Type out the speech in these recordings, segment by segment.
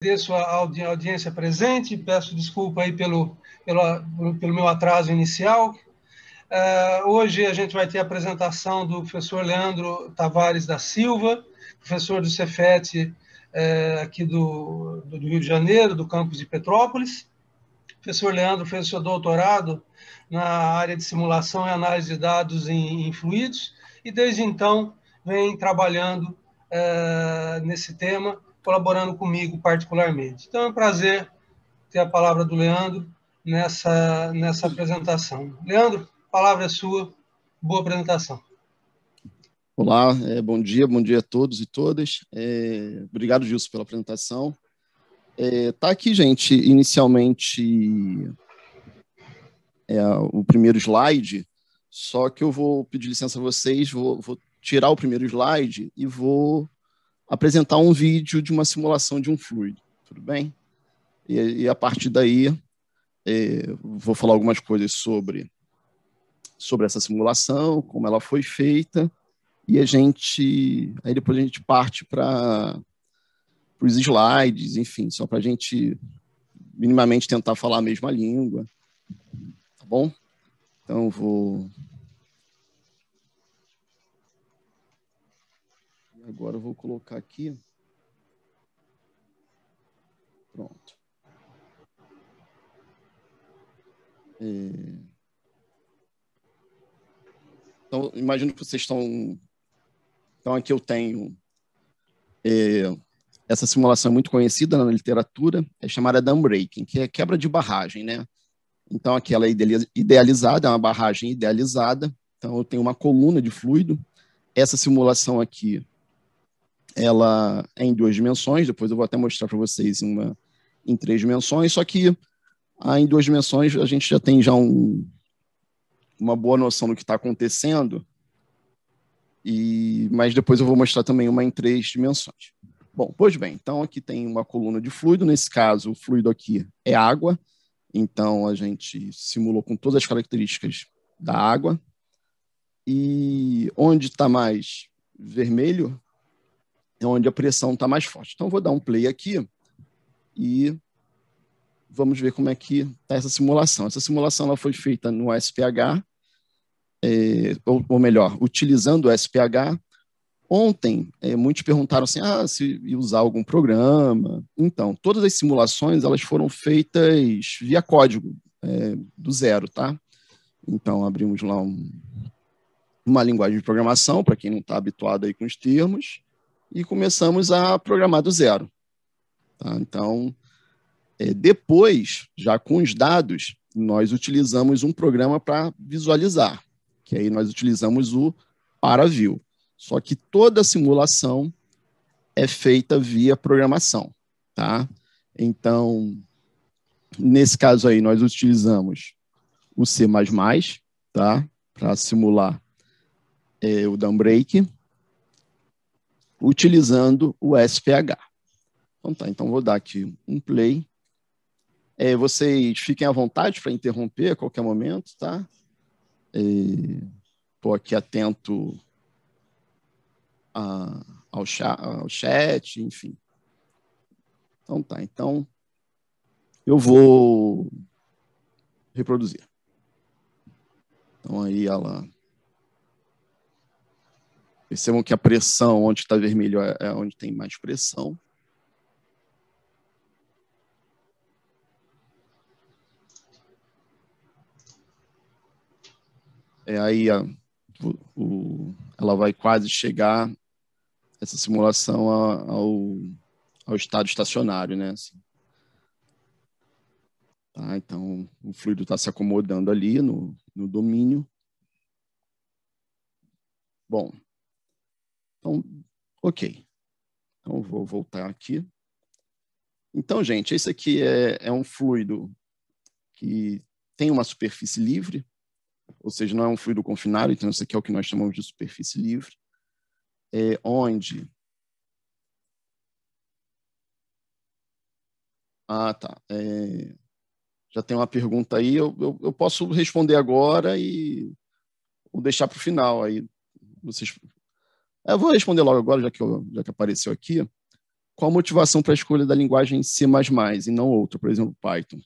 agradeço a audiência presente, peço desculpa aí pelo, pelo, pelo meu atraso inicial. Uh, hoje a gente vai ter a apresentação do professor Leandro Tavares da Silva, professor do Cefet uh, aqui do, do, Rio de Janeiro, do campus de Petrópolis. O professor Leandro fez seu doutorado na área de simulação e análise de dados em, em fluidos e desde então vem trabalhando uh, nesse tema colaborando comigo particularmente. Então é um prazer ter a palavra do Leandro nessa, nessa apresentação. Leandro, palavra é sua, boa apresentação. Olá, é, bom dia, bom dia a todos e todas. É, obrigado, Gilson, pela apresentação. É, tá aqui, gente, inicialmente é, o primeiro slide, só que eu vou pedir licença a vocês, vou, vou tirar o primeiro slide e vou apresentar um vídeo de uma simulação de um fluido, tudo bem? E, e a partir daí, é, vou falar algumas coisas sobre, sobre essa simulação, como ela foi feita, e a gente, aí depois a gente parte para os slides, enfim, só para a gente minimamente tentar falar a mesma língua, tá bom? Então, vou Agora eu vou colocar aqui. Pronto. É... Então, imagino que vocês estão. Então, aqui eu tenho. É... Essa simulação é muito conhecida na literatura, é chamada dam breaking, que é quebra de barragem, né? Então, aqui ela é idealizada, é uma barragem idealizada. Então, eu tenho uma coluna de fluido. Essa simulação aqui ela é em duas dimensões, depois eu vou até mostrar para vocês em, uma, em três dimensões, só que a, ah, em duas dimensões a gente já tem já um, uma boa noção do que está acontecendo, e, mas depois eu vou mostrar também uma em três dimensões. Bom, pois bem, então aqui tem uma coluna de fluido, nesse caso o fluido aqui é água, então a gente simulou com todas as características da água. E onde está mais vermelho é onde a pressão está mais forte. Então, vou dar um play aqui e vamos ver como é que está essa simulação. Essa simulação ela foi feita no SPH, é, ou, ou, melhor, utilizando o SPH. Ontem, é, muitos perguntaram assim, ah, se usar algum programa. Então, todas as simulações elas foram feitas via código, é, do zero, tá? Então, abrimos lá um, uma linguagem de programação, para quem não está habituado aí com os termos e começamos a programar do zero. Tá? Então, é, depois, já com os dados, nós utilizamos um programa para visualizar, que aí nós utilizamos o ParaView. Só que toda simulação é feita via programação, tá? Então, nesse caso aí, nós utilizamos o C++, tá? Para simular é, o downbreak utilizando o SPH. Então tá, então vou dar aqui um play. É, vocês fiquem à vontade para interromper a qualquer momento, tá? Estou é, aqui atento a, ao, chat, ao chat, enfim. Então tá, então eu vou reproduzir. Então aí ela Percebam que a pressão, onde está vermelho, é, é onde tem mais pressão. É aí a, o, ela vai quase chegar, essa simulação, ao, ao estado estacionário, né? Assim. Tá, então, o fluido está se acomodando ali no, no domínio. Bom, então, ok. Então, vou voltar aqui. Então, gente, esse aqui é, é um fluido que tem uma superfície livre, ou seja, não é um fluido confinado, então isso aqui é o que nós chamamos de superfície livre, é onde... Ah, tá. É... Já tem uma pergunta aí, eu, eu, eu posso responder agora e vou deixar para o final, aí vocês eu vou responder logo agora, já que, eu, já que apareceu aqui. Qual a motivação para a escolha da linguagem C++ e não outra, por exemplo, Python?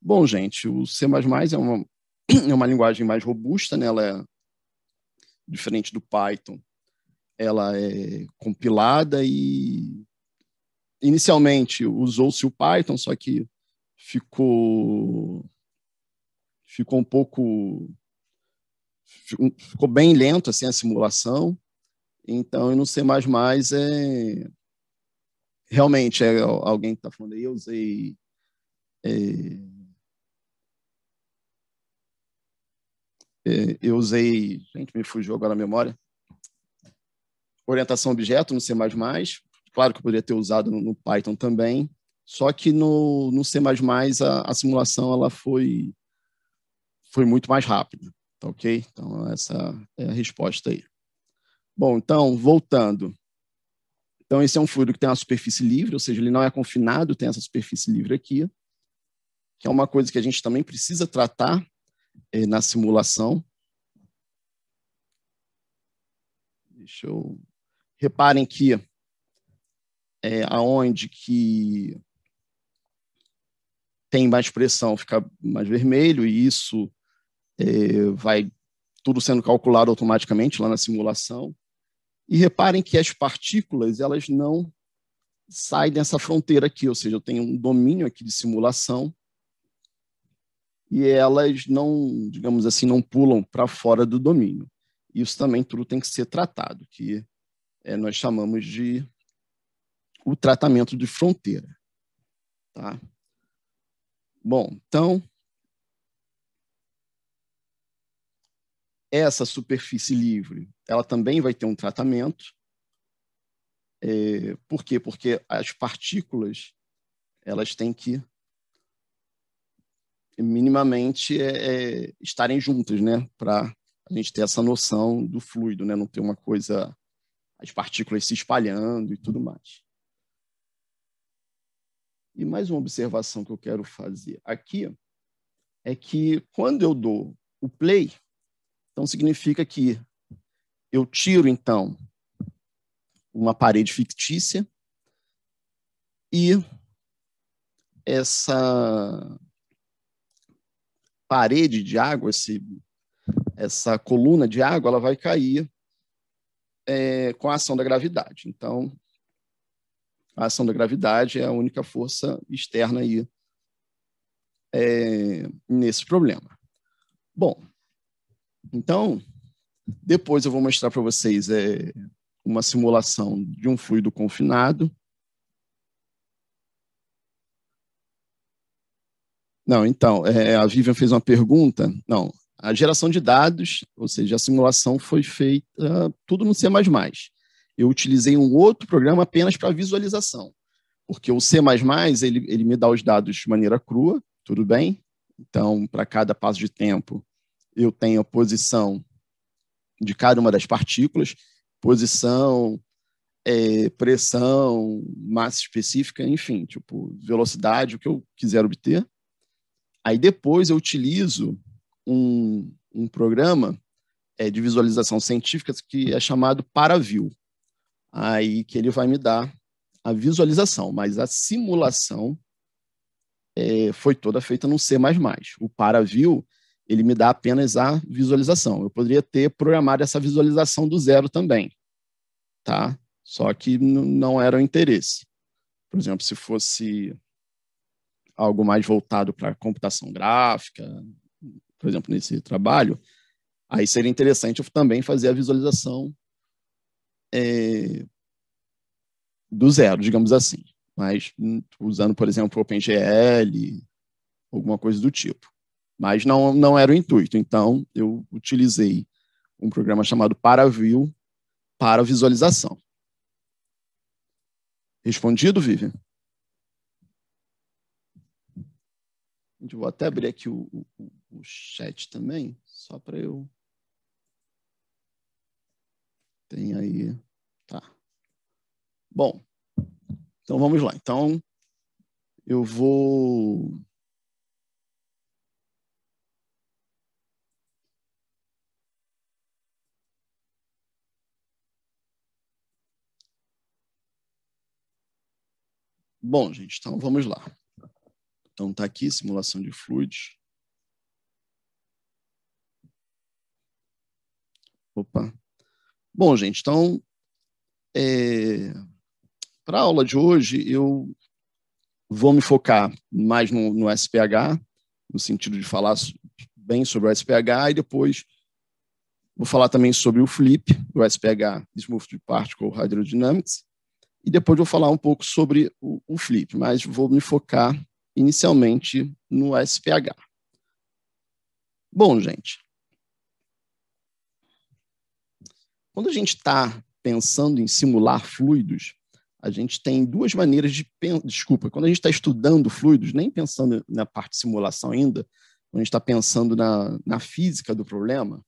Bom, gente, o C++ é uma, é uma linguagem mais robusta, né? ela é diferente do Python. Ela é compilada e inicialmente usou-se o Python, só que ficou ficou um pouco ficou bem lento assim a simulação então, no C++ é... Realmente, é, alguém que está falando aí, eu usei... É, é, eu usei... Gente, me fugiu agora a memória. Orientação objeto no C++. Claro que eu poderia ter usado no, no Python também. Só que no, no C++ a, a simulação ela foi, foi muito mais rápida. Tá ok? Então, essa é a resposta aí. Bom, então, voltando. Então, esse é um fluido que tem uma superfície livre, ou seja, ele não é confinado, tem essa superfície livre aqui, que é uma coisa que a gente também precisa tratar eh, na simulação. Deixa eu... Reparem que é, aonde que tem mais pressão fica mais vermelho, e isso é, vai tudo sendo calculado automaticamente lá na simulação. E reparem que as partículas elas não saem dessa fronteira aqui, ou seja, eu tenho um domínio aqui de simulação e elas não, digamos assim, não pulam para fora do domínio. Isso também tudo tem que ser tratado, que é, nós chamamos de o tratamento de fronteira. Tá? Bom, então essa superfície livre, ela também vai ter um tratamento. É, por quê? Porque as partículas elas têm que minimamente é, é, estarem juntas, né? Para a gente ter essa noção do fluido, né? Não ter uma coisa as partículas se espalhando e tudo mais. E mais uma observação que eu quero fazer aqui é que quando eu dou o play, então, significa que eu tiro, então, uma parede fictícia e essa parede de água, esse, essa coluna de água, ela vai cair é, com a ação da gravidade. Então, a ação da gravidade é a única força externa aí é, nesse problema. Bom, então, depois eu vou mostrar para vocês é, uma simulação de um fluido confinado. Não, então, é, a Vivian fez uma pergunta. Não, a geração de dados, ou seja, a simulação foi feita tudo no C. Eu utilizei um outro programa apenas para visualização, porque o C ele, ele me dá os dados de maneira crua, tudo bem? Então, para cada passo de tempo, eu tenho a posição de cada uma das partículas, posição, é, pressão, massa específica, enfim, tipo, velocidade, o que eu quiser obter. Aí depois eu utilizo um, um programa é, de visualização científica que é chamado ParaView. Aí que ele vai me dar a visualização, mas a simulação é, foi toda feita no C++. O ParaView ele me dá apenas a visualização. Eu poderia ter programado essa visualização do zero também, tá? Só que não era o interesse. Por exemplo, se fosse algo mais voltado para computação gráfica, por exemplo, nesse trabalho, aí seria interessante eu também fazer a visualização é, do zero, digamos assim. Mas usando, por exemplo, OpenGL, alguma coisa do tipo. Mas não, não era o intuito. Então, eu utilizei um programa chamado ParaView para visualização. Respondido, Vivian? Eu vou até abrir aqui o, o, o chat também, só para eu. Tem aí. Tá. Bom, então vamos lá. Então, eu vou Bom, gente, então vamos lá. Então tá aqui simulação de fluidos. Opa. Bom, gente, então é... para a aula de hoje eu vou me focar mais no, no SPH, no sentido de falar bem sobre o SPH e depois vou falar também sobre o FLIP, o SPH, Smooth Particle Hydrodynamics, e depois vou falar um pouco sobre o, o Flip, mas vou me focar inicialmente no SPH. Bom, gente, quando a gente está pensando em simular fluidos, a gente tem duas maneiras de desculpa. Quando a gente está estudando fluidos, nem pensando na parte de simulação ainda, quando a gente está pensando na, na física do problema,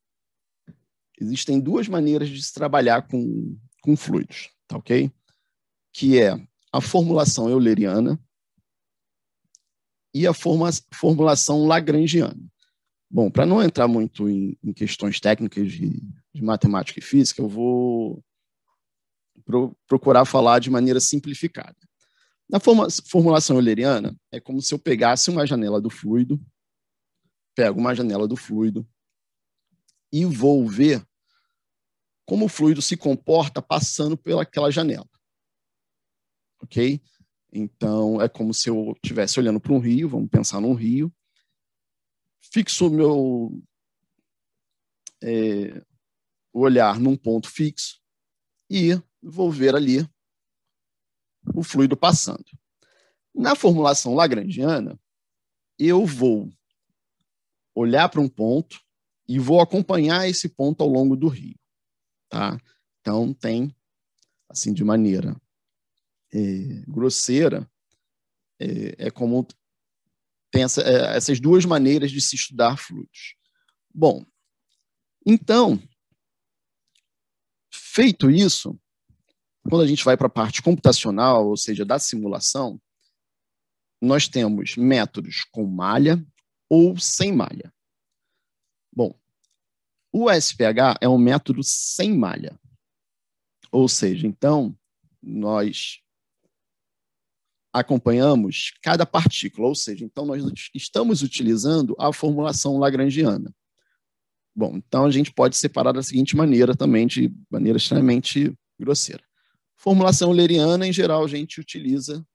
existem duas maneiras de se trabalhar com, com fluidos, tá ok? que é a formulação euleriana e a forma, formulação lagrangiana. Bom, para não entrar muito em, em questões técnicas de, de, matemática e física, eu vou pro, procurar falar de maneira simplificada. Na forma, formulação euleriana, é como se eu pegasse uma janela do fluido, pego uma janela do fluido e vou ver como o fluido se comporta passando pelaquela janela ok? Então, é como se eu estivesse olhando para um rio, vamos pensar num rio. Fixo o meu é, olhar num ponto fixo e vou ver ali o fluido passando. Na formulação lagrangiana, eu vou olhar para um ponto e vou acompanhar esse ponto ao longo do rio, tá? Então tem assim de maneira é, grosseira, é, é como tem essa, é, essas duas maneiras de se estudar fluidos. Bom, então, feito isso, quando a gente vai para a parte computacional, ou seja, da simulação, nós temos métodos com malha ou sem malha. Bom, o SPH é um método sem malha. Ou seja, então, nós acompanhamos cada partícula, ou seja, então nós estamos utilizando a formulação lagrangiana. Bom, então a gente pode separar da seguinte maneira também, de maneira extremamente grosseira. Formulação euleriana, em geral, a gente utiliza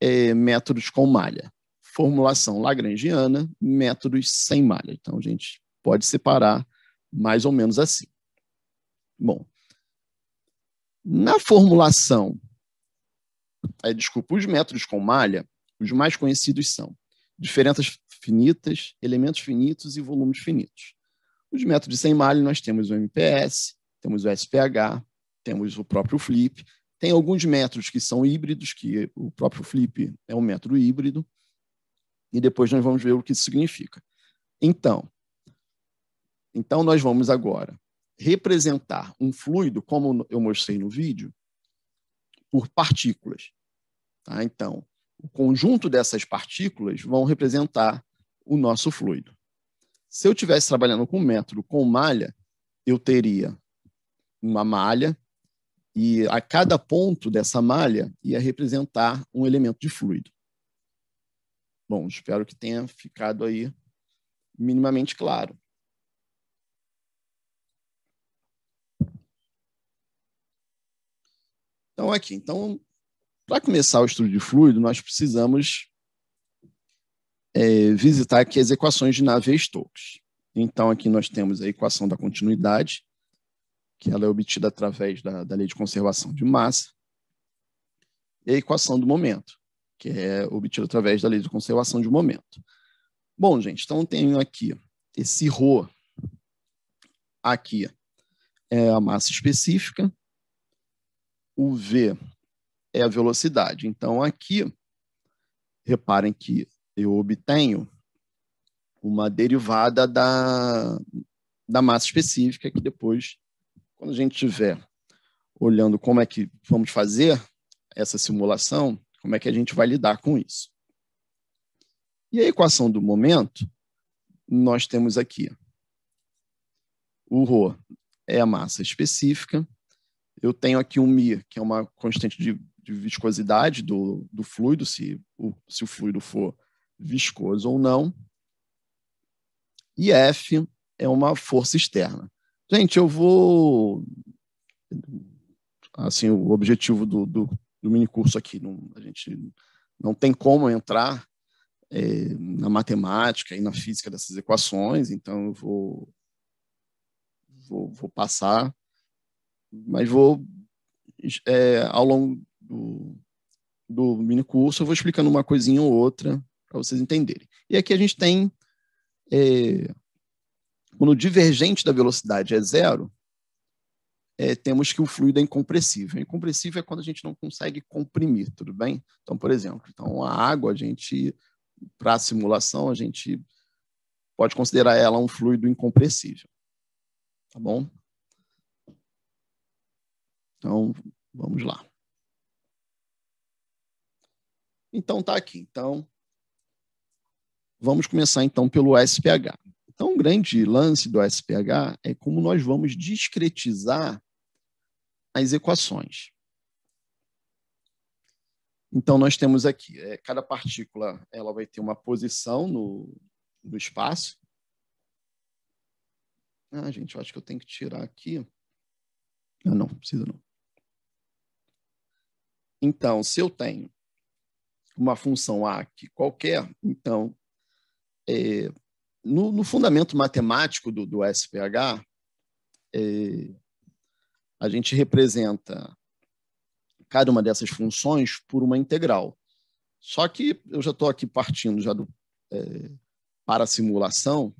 é, métodos com malha. Formulação lagrangiana, métodos sem malha. Então a gente pode separar mais ou menos assim. Bom, na formulação é, desculpa, os métodos com malha, os mais conhecidos são diferenças finitas, elementos finitos e volumes finitos. Os métodos sem malha nós temos o MPS, temos o SPH, temos o próprio Flip, tem alguns métodos que são híbridos, que o próprio Flip é um método híbrido, e depois nós vamos ver o que isso significa. Então, então nós vamos agora representar um fluido, como eu mostrei no vídeo, por partículas. Tá? Então, o conjunto dessas partículas vão representar o nosso fluido. Se eu estivesse trabalhando com método com malha, eu teria uma malha e a cada ponto dessa malha ia representar um elemento de fluido. Bom, espero que tenha ficado aí minimamente claro. Então, aqui, é então, para começar o estudo de fluido, nós precisamos é, visitar aqui as equações de Navier-Stokes. Então, aqui nós temos a equação da continuidade, que ela é obtida através da, da lei de conservação de massa, e a equação do momento, que é obtida através da lei de conservação de momento. Bom, gente, então tenho aqui esse ρ aqui é a massa específica, o v é a velocidade. Então, aqui, reparem que eu obtenho uma derivada da, da massa específica, que depois, quando a gente estiver olhando como é que vamos fazer essa simulação, como é que a gente vai lidar com isso. E a equação do momento, nós temos aqui o ρ é a massa específica, eu tenho aqui um μ, que é uma constante de, de viscosidade do, do fluido, se o, se o fluido for viscoso ou não. E F é uma força externa. Gente, eu vou. Assim, o objetivo do, do, do mini curso aqui, não, a gente não tem como entrar é, na matemática e na física dessas equações, então eu vou, vou, vou passar mas vou, é, ao longo do, do mini curso, eu vou explicando uma coisinha ou outra para vocês entenderem. E aqui a gente tem, é, quando o divergente da velocidade é zero, é, temos que o fluido é incompressível. Incompressível é quando a gente não consegue comprimir, tudo bem? Então, por exemplo, então a água, a gente, para a simulação, a gente pode considerar ela um fluido incompressível, tá bom? Então, vamos lá. Então, tá aqui. Então, vamos começar então pelo SPH. Então, um grande lance do SPH é como nós vamos discretizar as equações. Então, nós temos aqui, é, cada partícula ela vai ter uma posição no, no espaço. Ah, gente, eu acho que eu tenho que tirar aqui. Ah, não, precisa não. Então, se eu tenho uma função A aqui, qualquer, então, é, no, no, fundamento matemático do, do SPH, é, a gente representa cada uma dessas funções por uma integral. Só que eu já estou aqui partindo já do, é, para a simulação,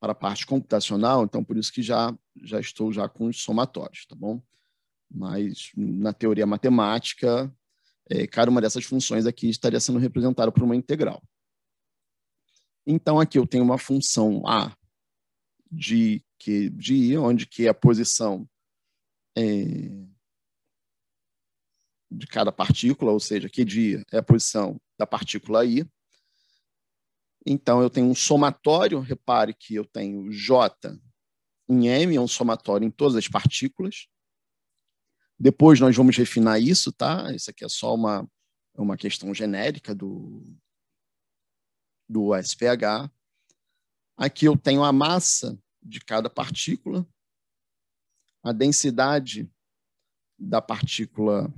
para a parte computacional, então por isso que já, já estou já com os somatórios, tá bom? Mas, na teoria matemática, é, cada uma dessas funções aqui estaria sendo representada por uma integral. Então, aqui eu tenho uma função A de, que, de I, onde que a posição é, de cada partícula, ou seja, que dia é a posição da partícula I. Então, eu tenho um somatório, repare que eu tenho J em M, é um somatório em todas as partículas. Depois nós vamos refinar isso, tá? Isso aqui é só uma, uma questão genérica do, do SPH. Aqui eu tenho a massa de cada partícula, a densidade da partícula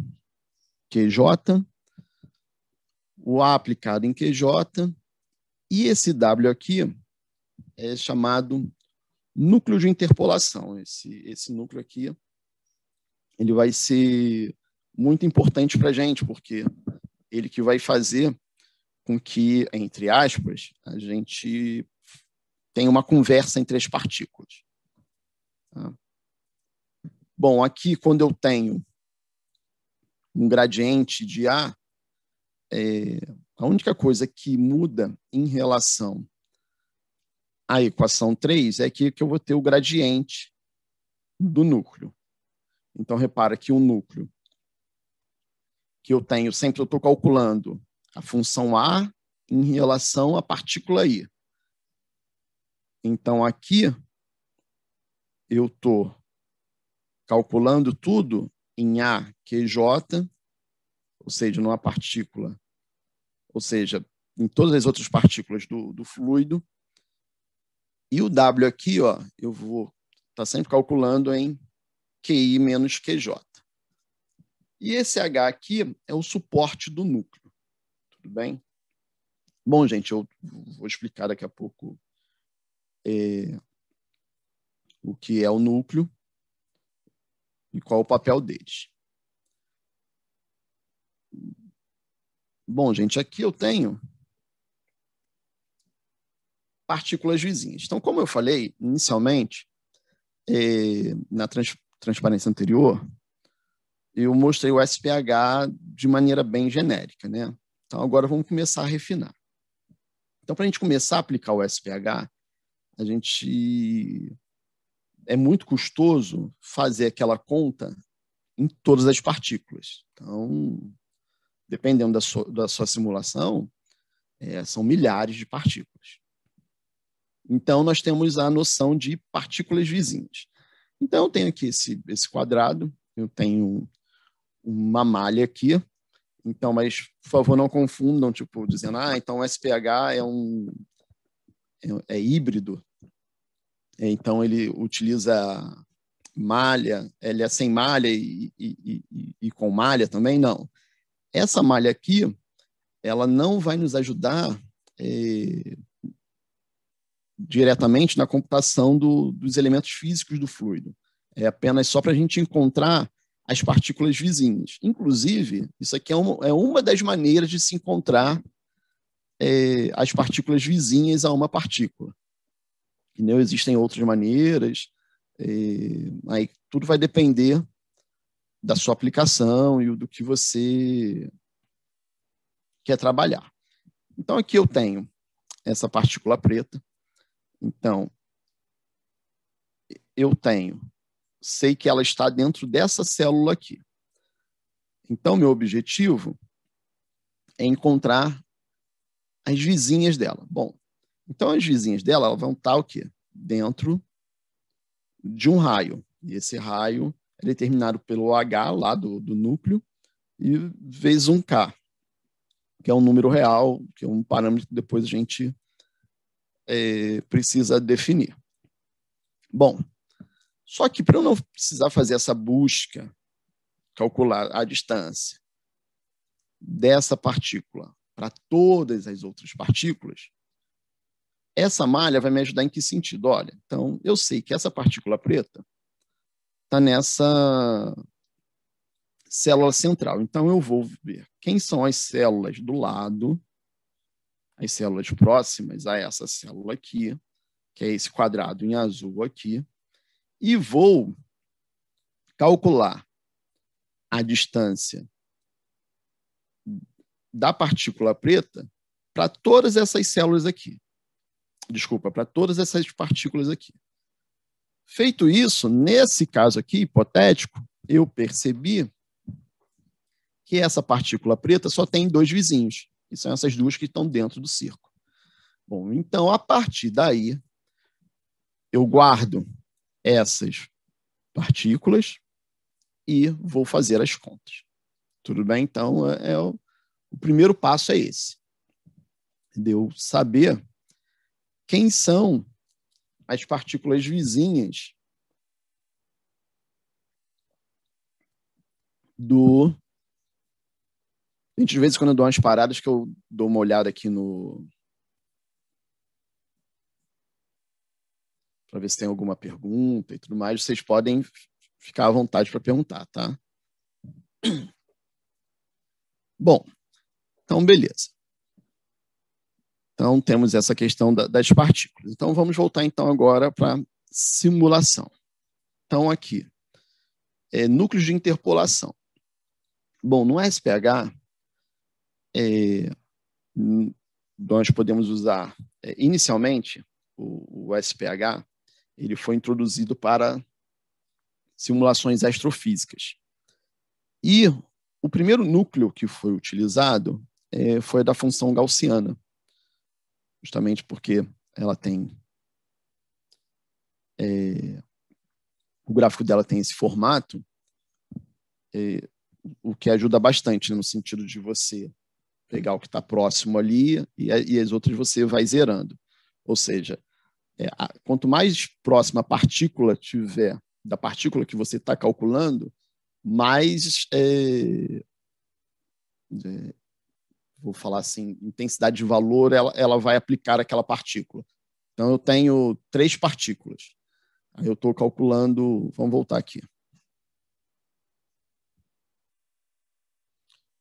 QJ, o A aplicado em QJ, e esse W aqui é chamado núcleo de interpolação. Esse, esse núcleo aqui ele vai ser muito importante para a gente, porque ele que vai fazer com que, entre aspas, a gente tenha uma conversa entre as partículas. Tá? Bom, aqui quando eu tenho um gradiente de A, é, a única coisa que muda em relação à equação 3 é que, que eu vou ter o gradiente do núcleo. Então, repara que o núcleo que eu tenho, sempre eu estou calculando a função A em relação à partícula I. Então, aqui, eu estou calculando tudo em A, j ou seja, numa partícula, ou seja, em todas as outras partículas do, do fluido. E o W aqui, ó, eu vou estar tá sempre calculando em QI menos QJ. E esse H aqui é o suporte do núcleo. Tudo bem? Bom, gente, eu vou explicar daqui a pouco é, o que é o núcleo e qual é o papel deles. Bom, gente, aqui eu tenho partículas vizinhas. Então, como eu falei inicialmente, é, na, trans, transparência anterior, eu mostrei o SPH de maneira bem genérica, né? Então agora vamos começar a refinar. Então para a gente começar a aplicar o SPH, a gente é muito custoso fazer aquela conta em todas as partículas. Então, dependendo da sua, da sua simulação, é, são milhares de partículas. Então, nós temos a noção de partículas vizinhas. Então, eu tenho aqui esse, esse quadrado, eu tenho uma malha aqui. Então, mas, por favor, não confundam, tipo, dizendo, ah, então o SPH é um... é, é híbrido. Então, ele utiliza malha, ele é sem malha e, e, e, e com malha também? Não. Essa malha aqui, ela não vai nos ajudar é, diretamente na computação do, dos elementos físicos do fluido. É apenas só para a gente encontrar as partículas vizinhas. Inclusive, isso aqui é uma, é uma das maneiras de se encontrar é, as partículas vizinhas a uma partícula. Entendeu? Existem outras maneiras, é, aí tudo vai depender da sua aplicação e do que você quer trabalhar. Então, aqui eu tenho essa partícula preta, então, eu tenho, sei que ela está dentro dessa célula aqui. Então, meu objetivo é encontrar as vizinhas dela. Bom, então as vizinhas dela elas vão estar o quê? Dentro de um raio. E esse raio é determinado pelo H lá do, do núcleo e vezes um K, que é um número real, que é um parâmetro que depois a gente é, precisa definir. Bom, só que para eu não precisar fazer essa busca, calcular a distância dessa partícula para todas as outras partículas, essa malha vai me ajudar em que sentido? Olha, então eu sei que essa partícula preta está nessa célula central. Então eu vou ver quem são as células do lado as células próximas a essa célula aqui, que é esse quadrado em azul aqui, e vou calcular a distância da partícula preta para todas essas células aqui. Desculpa, para todas essas partículas aqui. Feito isso, nesse caso aqui, hipotético, eu percebi que essa partícula preta só tem dois vizinhos, que são essas duas que estão dentro do circo. Bom, então, a partir daí, eu guardo essas partículas e vou fazer as contas. Tudo bem? Então, é, é o, o primeiro passo é esse. deu eu saber quem são as partículas vizinhas do Gente, de vez em quando eu dou umas paradas que eu dou uma olhada aqui no. Para ver se tem alguma pergunta e tudo mais. Vocês podem ficar à vontade para perguntar, tá? Bom, então beleza. Então temos essa questão das partículas. Então vamos voltar então agora para simulação. Então aqui, é, núcleos de interpolação. Bom, no SPH é, nós podemos usar, é, inicialmente, o, o, SPH ele foi introduzido para simulações astrofísicas. E o primeiro núcleo que foi utilizado é, foi da função gaussiana, justamente porque ela tem é, o gráfico dela tem esse formato, é, o que ajuda bastante né, no sentido de você pegar o que está próximo ali e, e, as outras você vai zerando. Ou seja, é, a, quanto mais próxima a partícula tiver da partícula que você está calculando, mais é, é, vou falar assim, intensidade de valor ela, ela vai aplicar aquela partícula. Então eu tenho três partículas. Aí eu estou calculando, vamos voltar aqui.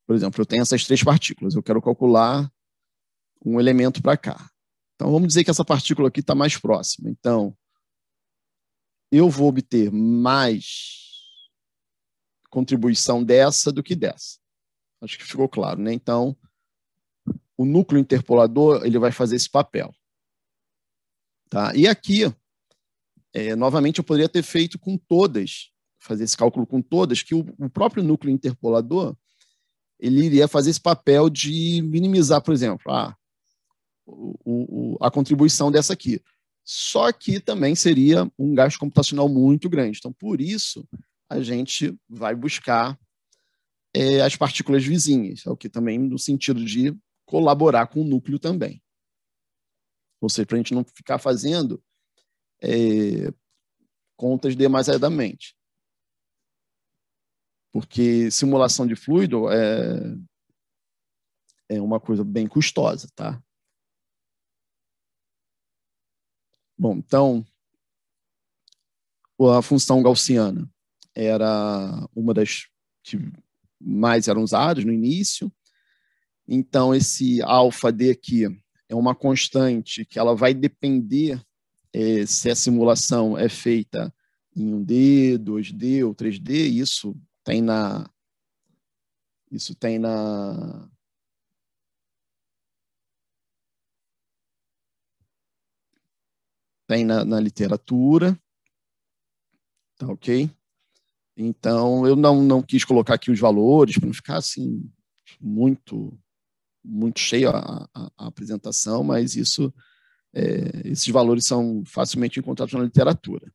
Por exemplo, eu tenho essas três partículas, eu quero calcular um elemento para cá. Então, vamos dizer que essa partícula aqui está mais próxima. Então, eu vou obter mais contribuição dessa do que dessa. Acho que ficou claro, né? Então, o núcleo interpolador ele vai fazer esse papel. Tá? E aqui, é, novamente, eu poderia ter feito com todas, fazer esse cálculo com todas, que o, o próprio núcleo interpolador ele iria fazer esse papel de minimizar, por exemplo, a, ah, o, o, a contribuição dessa aqui. Só que também seria um gasto computacional muito grande. Então, por isso, a gente vai buscar é, as partículas vizinhas, é o que também no sentido de colaborar com o núcleo também. Ou seja, para a gente não ficar fazendo é, contas demasiadamente porque simulação de fluido é, é uma coisa bem custosa, tá? Bom, então, a função gaussiana era uma das que mais eram usadas no início. Então, esse alfa D aqui é uma constante que ela vai depender é, se a simulação é feita em 1D, 2D ou 3D, isso tem na. Isso tem na. Tem na, na literatura. Tá ok? Então, eu não, não quis colocar aqui os valores para não ficar assim muito muito cheio a, a, a apresentação, mas isso é, esses valores são facilmente encontrados na literatura.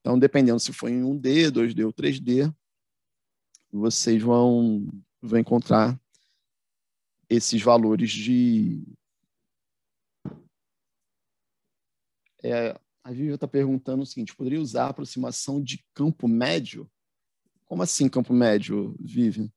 Então, dependendo se foi em 1D, 2D ou 3D, vocês vão, vão encontrar esses valores de. É, a Vivi está perguntando o seguinte: poderia usar a aproximação de campo médio? Como assim campo médio, Vivian?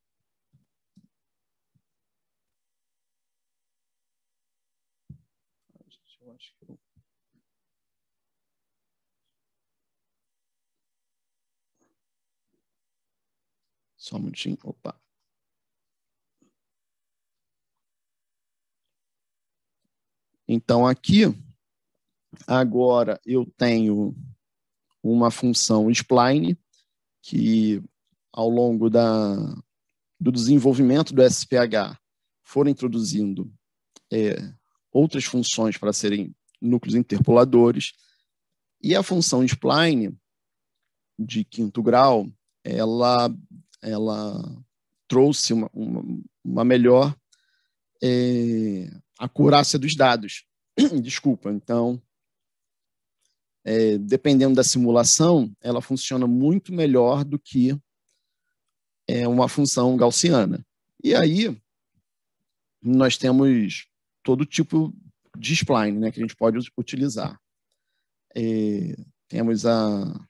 Só um minutinho. Opa. Então, aqui, agora eu tenho uma função spline que, ao longo da, do desenvolvimento do SPH, foram introduzindo é, outras funções para serem núcleos interpoladores. E a função spline de quinto grau, ela ela trouxe uma, uma, uma melhor é, acurácia dos dados. Desculpa, então, é, dependendo da simulação, ela funciona muito melhor do que é, uma função gaussiana. E aí, nós temos todo tipo de spline né, que a gente pode utilizar. É, temos a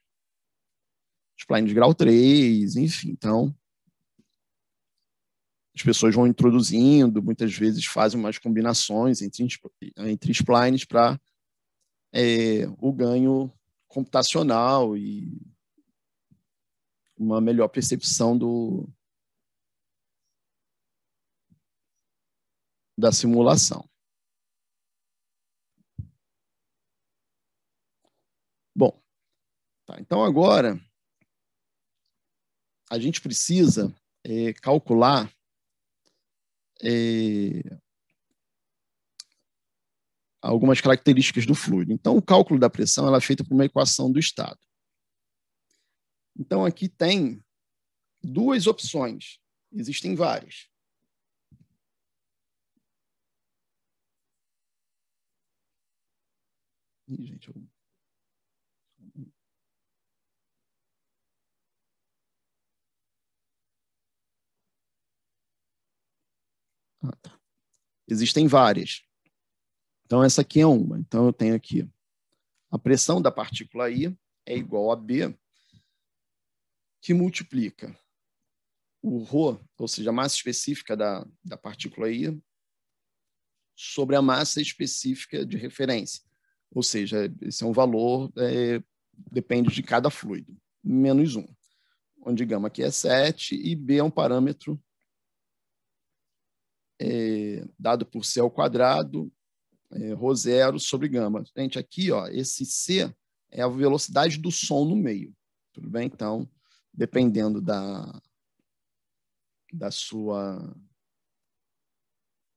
spline de grau 3, enfim. Então, as pessoas vão introduzindo, muitas vezes fazem umas combinações entre, entre splines para é, o ganho computacional e uma melhor percepção do da simulação. Bom, tá, então agora a gente precisa é, calcular é, algumas características do fluido. Então, o cálculo da pressão é feito por uma equação do estado. Então, aqui tem duas opções, existem várias. Ih, gente, eu Ah, tá. Existem várias. Então, essa aqui é uma. Então, eu tenho aqui a pressão da partícula I é igual a B, que multiplica o ρ, ou seja, a massa específica da, da partícula I, sobre a massa específica de referência. Ou seja, esse é um valor, é, depende de cada fluido, menos 1, onde gama aqui é 7 e B é um parâmetro é, dado por C ao quadrado, é, zero sobre gama. Gente, aqui, ó, esse C é a velocidade do som no meio. Tudo bem? Então, dependendo da, da sua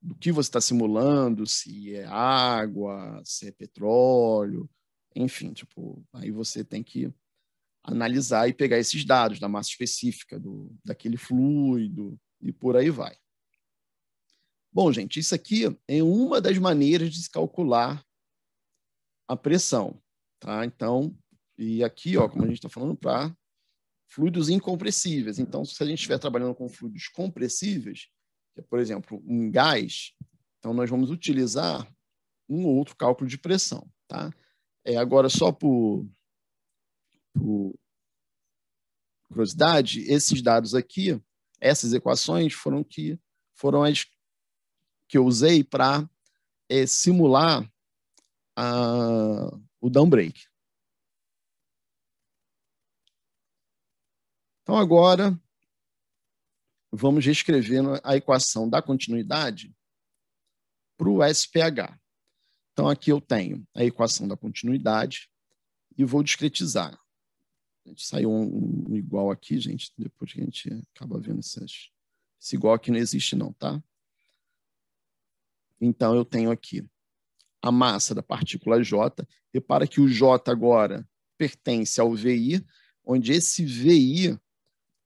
do que você está simulando, se é água, se é petróleo, enfim, tipo, aí você tem que analisar e pegar esses dados da massa específica do, daquele fluido e por aí vai. Bom, gente, isso aqui é uma das maneiras de se calcular a pressão, tá? Então, e aqui, ó, como a gente está falando, para fluidos incompressíveis. Então, se a gente estiver trabalhando com fluidos compressíveis, que é, por exemplo, um gás, então nós vamos utilizar um outro cálculo de pressão, tá? É, agora, só por, por curiosidade, esses dados aqui, essas equações foram que foram as que eu usei para é, eh, simular a, o downbreak. Então, agora, vamos reescrever a equação da continuidade para o SPH. Então, aqui eu tenho a equação da continuidade e vou discretizar. A gente saiu um, um igual aqui, gente. Depois que a gente acaba vendo essas, esse igual aqui não existe, não, tá? Então, eu tenho aqui a massa da partícula J. Repara que o J agora pertence ao VI, onde esse VI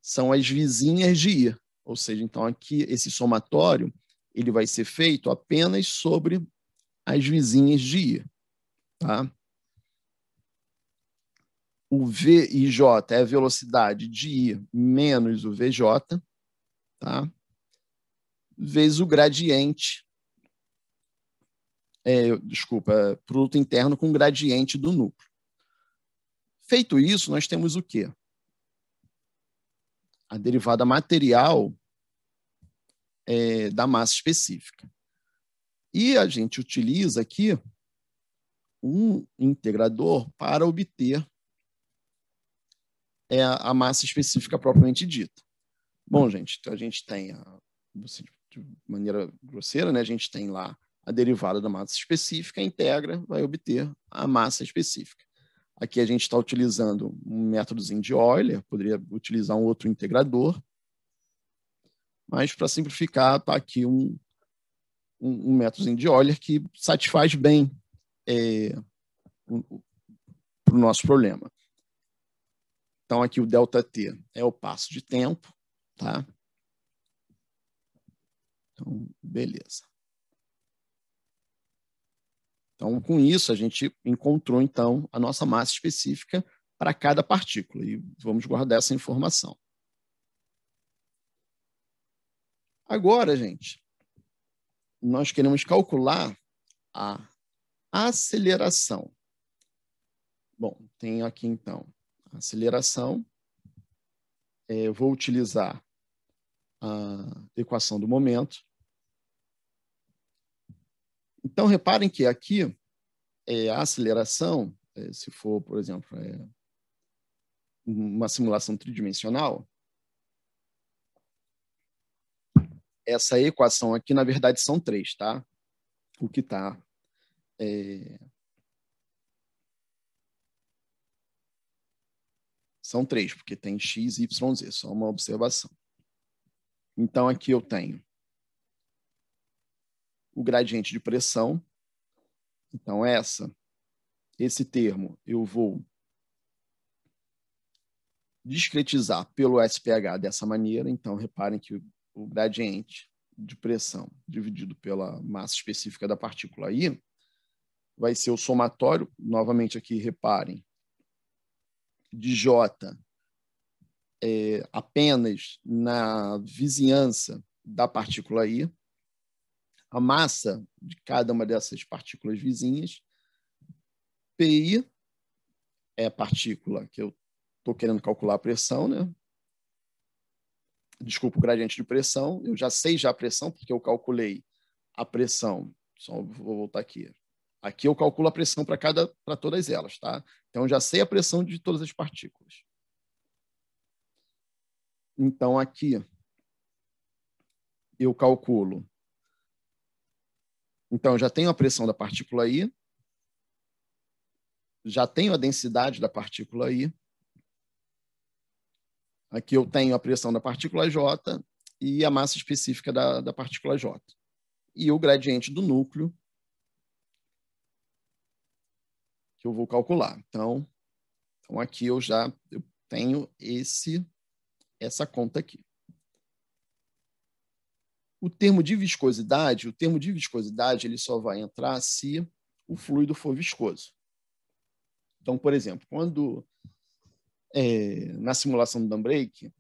são as vizinhas de I. Ou seja, então aqui esse somatório ele vai ser feito apenas sobre as vizinhas de I. Tá? O VIJ é a velocidade de I menos o VJ, tá? vezes o gradiente é, desculpa, produto interno com gradiente do núcleo. Feito isso, nós temos o quê? A derivada material é, da massa específica. E a gente utiliza aqui um integrador para obter é, a massa específica propriamente dita. Bom, gente, então a gente tem, a, de maneira grosseira, né, a gente tem lá a derivada da massa específica, integra, vai obter a massa específica. Aqui a gente está utilizando um métodozinho de Euler, poderia utilizar um outro integrador, mas para simplificar, está aqui um, um, um, métodozinho de Euler que satisfaz bem é, o, o nosso problema. Então, aqui o ΔT é o passo de tempo, tá? Então, beleza. Então, com isso, a gente encontrou, então, a nossa massa específica para cada partícula e vamos guardar essa informação. Agora, gente, nós queremos calcular a aceleração. Bom, tenho aqui, então, a aceleração. É, eu vou utilizar a equação do momento então, reparem que aqui é, a aceleração, é, se for, por exemplo, é, uma simulação tridimensional, essa equação aqui, na verdade, são três, tá? O que está. É, são três, porque tem x, y, z, só uma observação. Então, aqui eu tenho o gradiente de pressão. Então, é essa, esse termo eu vou discretizar pelo SPH dessa maneira. Então, reparem que o gradiente de pressão dividido pela massa específica da partícula I vai ser o somatório, novamente aqui, reparem, de J é, apenas na vizinhança da partícula I, a massa de cada uma dessas partículas vizinhas. PI é a partícula que eu estou querendo calcular a pressão, né? Desculpa, o gradiente de pressão. Eu já sei já a pressão, porque eu calculei a pressão. Só vou voltar aqui. Aqui eu calculo a pressão para cada para todas elas, tá? Então eu já sei a pressão de todas as partículas. Então aqui eu calculo então, já tenho a pressão da partícula I, já tenho a densidade da partícula I. Aqui eu tenho a pressão da partícula J e a massa específica da, da partícula J. E o gradiente do núcleo que eu vou calcular. Então, então aqui eu já eu tenho esse essa conta aqui. O termo de viscosidade, o termo de viscosidade, ele só vai entrar se o fluido for viscoso. Então, por exemplo, quando é, na simulação do Dunbrake,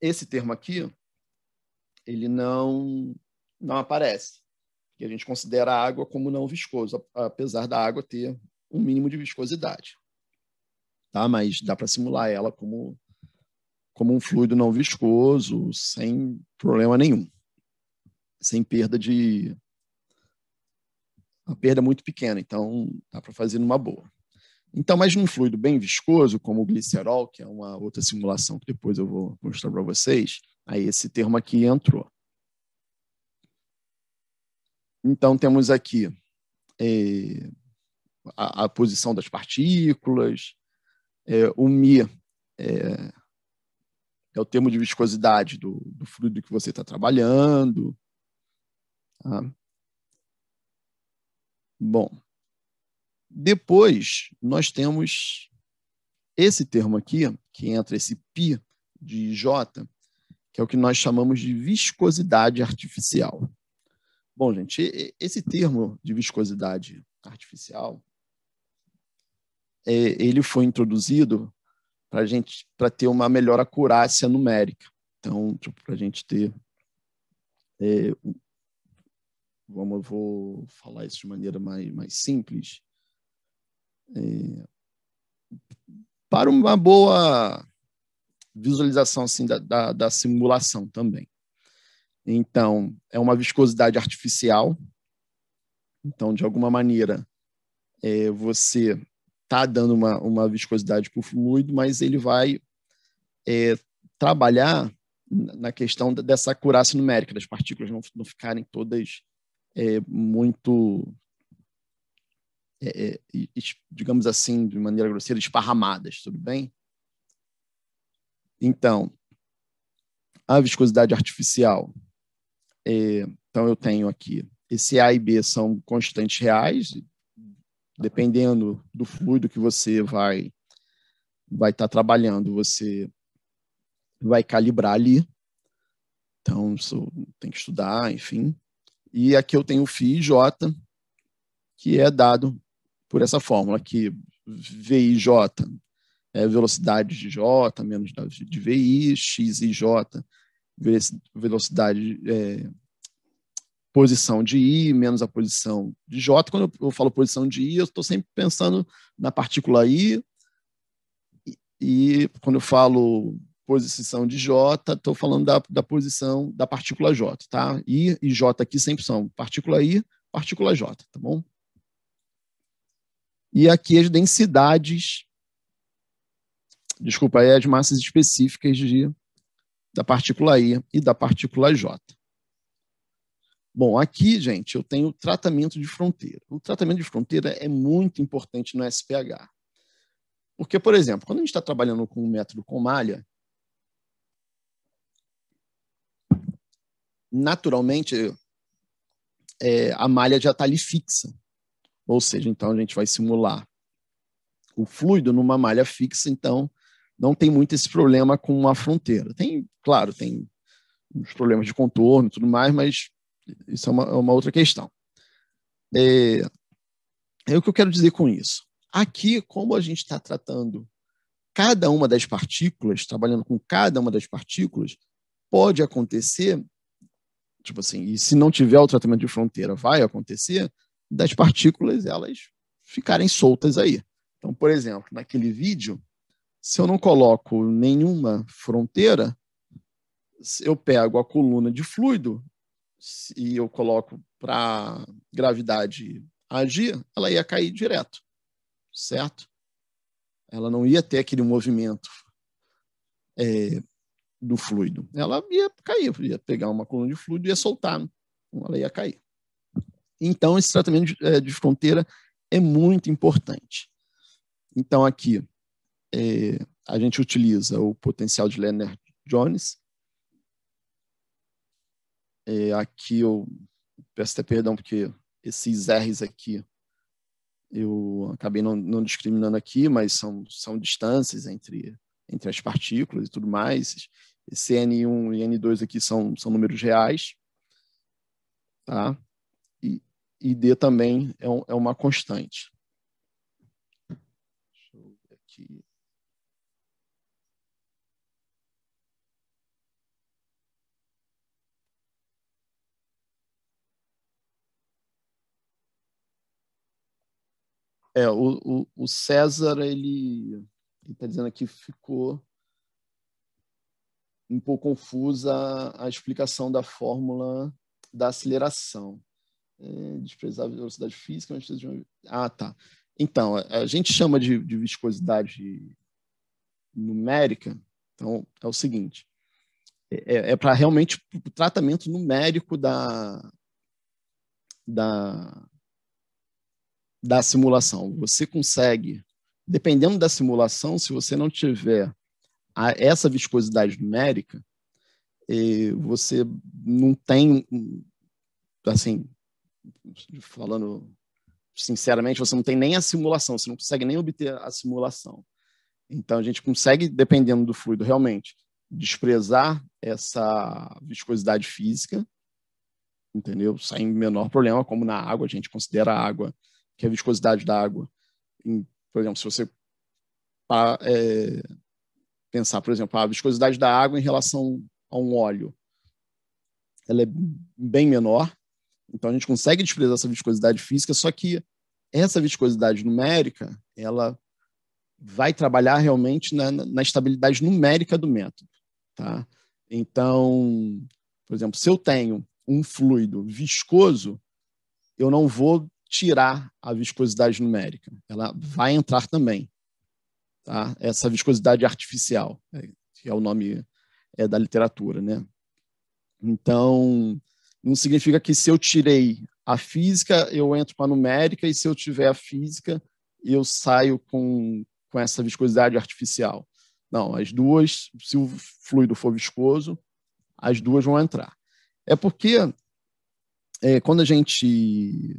esse termo aqui, ele não não aparece, porque a gente considera a água como não viscoso, apesar da água ter um mínimo de viscosidade. Tá? Mas dá para simular ela como como um fluido não viscoso, sem problema nenhum, sem perda de. A perda muito pequena, então dá para fazer numa boa. Então, mas num fluido bem viscoso, como o glicerol, que é uma outra simulação que depois eu vou mostrar para vocês, aí esse termo aqui entrou. Então, temos aqui é, a, a, posição das partículas, é, o Mi é, é o termo de viscosidade do, do fluido que você está trabalhando. Tá? Bom, depois nós temos esse termo aqui, que entra esse π de J, que é o que nós chamamos de viscosidade artificial. Bom, gente, esse termo de viscosidade artificial, é, ele foi introduzido para gente para ter uma melhor acurácia numérica. Então, para tipo, a gente ter é, vamos, vou falar isso de maneira mais, mais simples. É, para uma boa visualização assim, da, da, da, simulação também. Então, é uma viscosidade artificial. Então, de alguma maneira, é, você tá dando uma, uma viscosidade para o fluido, mas ele vai é, trabalhar na questão dessa acurácia numérica, das partículas não, não ficarem todas é, muito, é, é digamos assim, de maneira grosseira, esparramadas, tudo bem? Então, a viscosidade artificial. É, então, eu tenho aqui, esse A e B são constantes reais, dependendo do fluido que você vai vai estar tá trabalhando, você vai calibrar ali. Então, isso tem que estudar, enfim. E aqui eu tenho o φ J, que é dado por essa fórmula aqui VIJ é velocidade de J menos de VI, X e J, velocidade é, posição de I menos a posição de J. Quando eu falo posição de I, eu estou sempre pensando na partícula I. E quando eu falo posição de J, estou falando da, da posição da partícula J, tá? I e J aqui sempre são partícula I, partícula J, tá bom? E aqui as densidades, desculpa, é as massas específicas de, da partícula I e da partícula J. Bom, aqui, gente, eu tenho tratamento de fronteira. O tratamento de fronteira é muito importante no SPH. Porque, por exemplo, quando a gente está trabalhando com um método com malha, naturalmente é, a malha já está ali fixa. Ou seja, então a gente vai simular o fluido numa malha fixa, então não tem muito esse problema com uma fronteira. Tem, claro, tem os problemas de contorno e tudo mais, mas isso é uma, é uma outra questão. É, é o que eu quero dizer com isso. Aqui, como a gente está tratando cada uma das partículas, trabalhando com cada uma das partículas, pode acontecer, tipo assim, e se não tiver o tratamento de fronteira, vai acontecer, das partículas elas ficarem soltas aí. Então, por exemplo, naquele vídeo, se eu não coloco nenhuma fronteira, eu pego a coluna de fluido, se eu coloco para gravidade agir, ela ia cair direto, certo? Ela não ia ter aquele movimento é, do fluido. Ela ia cair, ia pegar uma coluna de fluido e ia soltar, então ela ia cair. Então, esse tratamento de, é, de fronteira é muito importante. Então, aqui é, a gente utiliza o potencial de Leonard Jones, é, aqui eu peço até perdão, porque esses R's aqui eu acabei não, não discriminando aqui, mas são, são distâncias entre, entre as partículas e tudo mais. Esse N1 e N2 aqui são, são números reais. Tá? E, e D também é, um, é uma constante. É, o, o, o César, ele está dizendo aqui, ficou um pouco confusa a, a explicação da fórmula da aceleração. É, desprezar a velocidade física, mas precisa de uma... Ah, tá. Então, a, a gente chama de, de viscosidade numérica, então é o seguinte, é, é, é para realmente o tratamento numérico da, da, da simulação. Você consegue, dependendo da simulação, se você não tiver a, essa viscosidade numérica, você não tem, assim, falando sinceramente, você não tem nem a simulação, você não consegue nem obter a simulação. Então, a gente consegue, dependendo do fluido, realmente desprezar essa viscosidade física, entendeu? Sem menor problema, como na água, a gente considera a água que é a viscosidade da água. Em, por exemplo, se você é, pensar, por exemplo, a viscosidade da água em relação a um óleo, ela é bem menor. Então a gente consegue desprezar essa viscosidade física, só que essa viscosidade numérica, ela vai trabalhar realmente na, na estabilidade numérica do método, tá? Então, por exemplo, se eu tenho um fluido viscoso, eu não vou tirar a viscosidade numérica, ela vai entrar também. Tá? Essa viscosidade artificial, é, que é o nome é, da literatura. Né? Então, não significa que se eu tirei a física, eu entro com a numérica, e se eu tiver a física, eu saio com, com essa viscosidade artificial. Não, as duas, se o fluido for viscoso, as duas vão entrar. É porque é, quando a gente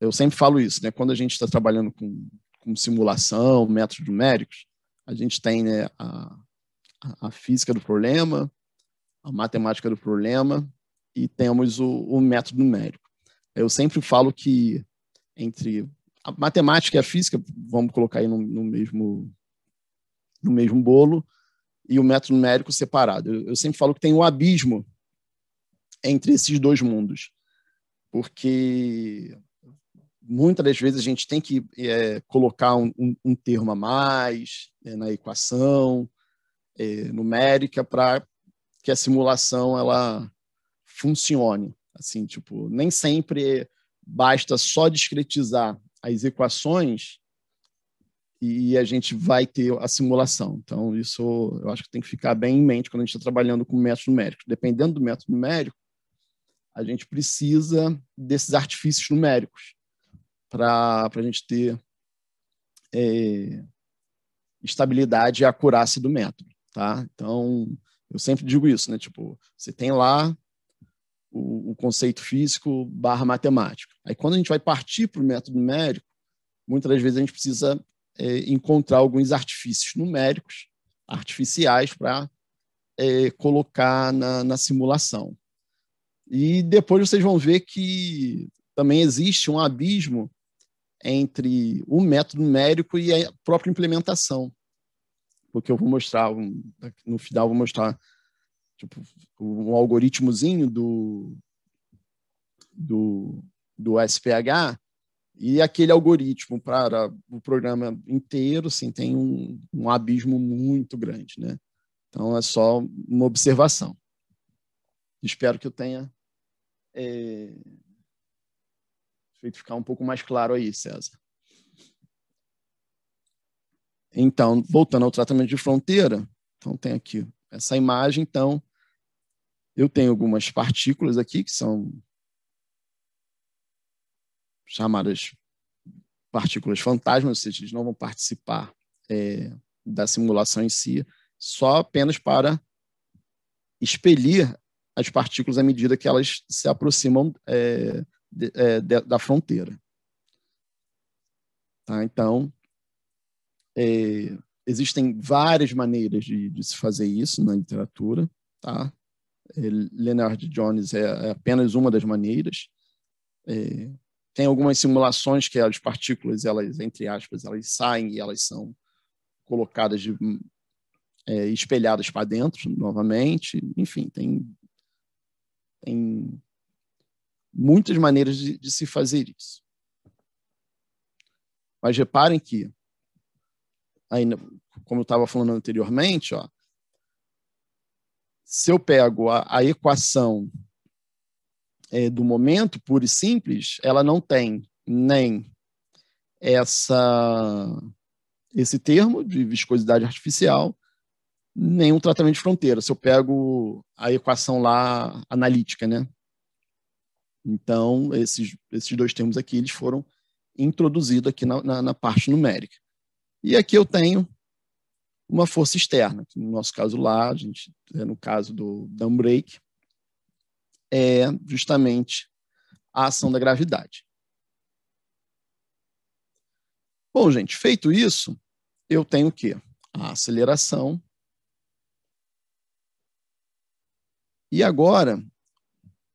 eu sempre falo isso, né? Quando a gente está trabalhando com, com, simulação, métodos numéricos, a gente tem né, a, a física do problema, a matemática do problema e temos o, o método numérico. Eu sempre falo que entre a matemática e a física, vamos colocar aí no, no mesmo, no mesmo bolo, e o método numérico separado. Eu, eu sempre falo que tem um abismo entre esses dois mundos, porque muitas das vezes a gente tem que é, colocar um, um, um, termo a mais é, na equação é, numérica para que a simulação ela funcione. Assim, tipo, nem sempre basta só discretizar as equações e a gente vai ter a simulação. Então, isso eu acho que tem que ficar bem em mente quando a gente está trabalhando com métodos numéricos. Dependendo do método numérico, a gente precisa desses artifícios numéricos para a gente ter é, estabilidade e acurácia do método, tá? Então, eu sempre digo isso, né? Tipo, você tem lá o, o conceito físico barra matemático. Aí, quando a gente vai partir para o método numérico, muitas das vezes a gente precisa é, encontrar alguns artifícios numéricos, artificiais, para é, colocar na, na simulação. E depois vocês vão ver que também existe um abismo entre o método numérico e a própria implementação. Porque eu vou mostrar, no final, vou mostrar tipo, um algoritmozinho do, do, do SPH e aquele algoritmo para o programa inteiro, assim, tem um, um abismo muito grande, né? Então, é só uma observação. Espero que eu tenha é feito ficar um pouco mais claro aí, César. Então, voltando ao tratamento de fronteira, então tem aqui essa imagem, então eu tenho algumas partículas aqui que são chamadas partículas fantasmas, ou seja, eles não vão participar é, da simulação em si, só apenas para expelir as partículas à medida que elas se aproximam é, de, é, de, da fronteira. Tá? Então, é, existem várias maneiras de, de, se fazer isso na literatura. Tá? É, Leonard Jones é, é, apenas uma das maneiras. É, tem algumas simulações que as partículas, elas entre aspas, elas saem e elas são colocadas de, é, espelhadas para dentro novamente. Enfim, tem, tem muitas maneiras de, de se fazer isso. Mas reparem que, ainda, como eu estava falando anteriormente, ó, se eu pego a, a equação é, do momento, pura e simples, ela não tem nem essa, esse termo de viscosidade artificial, nem um tratamento de fronteira. Se eu pego a equação lá analítica, né? Então, esses, esses dois termos aqui eles foram introduzidos aqui na, na, na parte numérica. E aqui eu tenho uma força externa, que no nosso caso lá, a gente, né, no caso do break é justamente a ação da gravidade. Bom, gente, feito isso, eu tenho o quê? A aceleração. E agora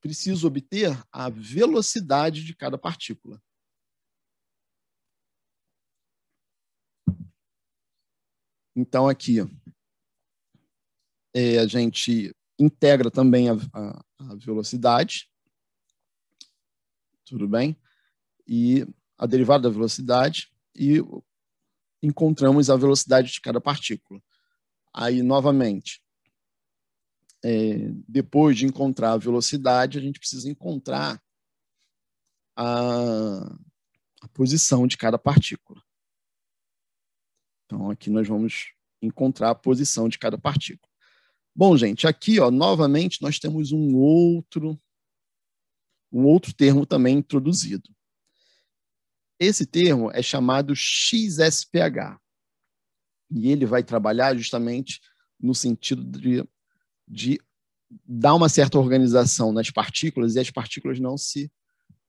preciso obter a velocidade de cada partícula. Então, aqui, é, a gente integra também a, a, a velocidade, tudo bem? E a derivada da velocidade, e encontramos a velocidade de cada partícula. Aí, novamente, é, depois de encontrar a velocidade, a gente precisa encontrar a, a posição de cada partícula. Então, aqui nós vamos encontrar a posição de cada partícula. Bom, gente, aqui, ó, novamente, nós temos um outro, um outro termo também introduzido. Esse termo é chamado XSPH. E ele vai trabalhar justamente no sentido de de dar uma certa organização nas partículas e as partículas não se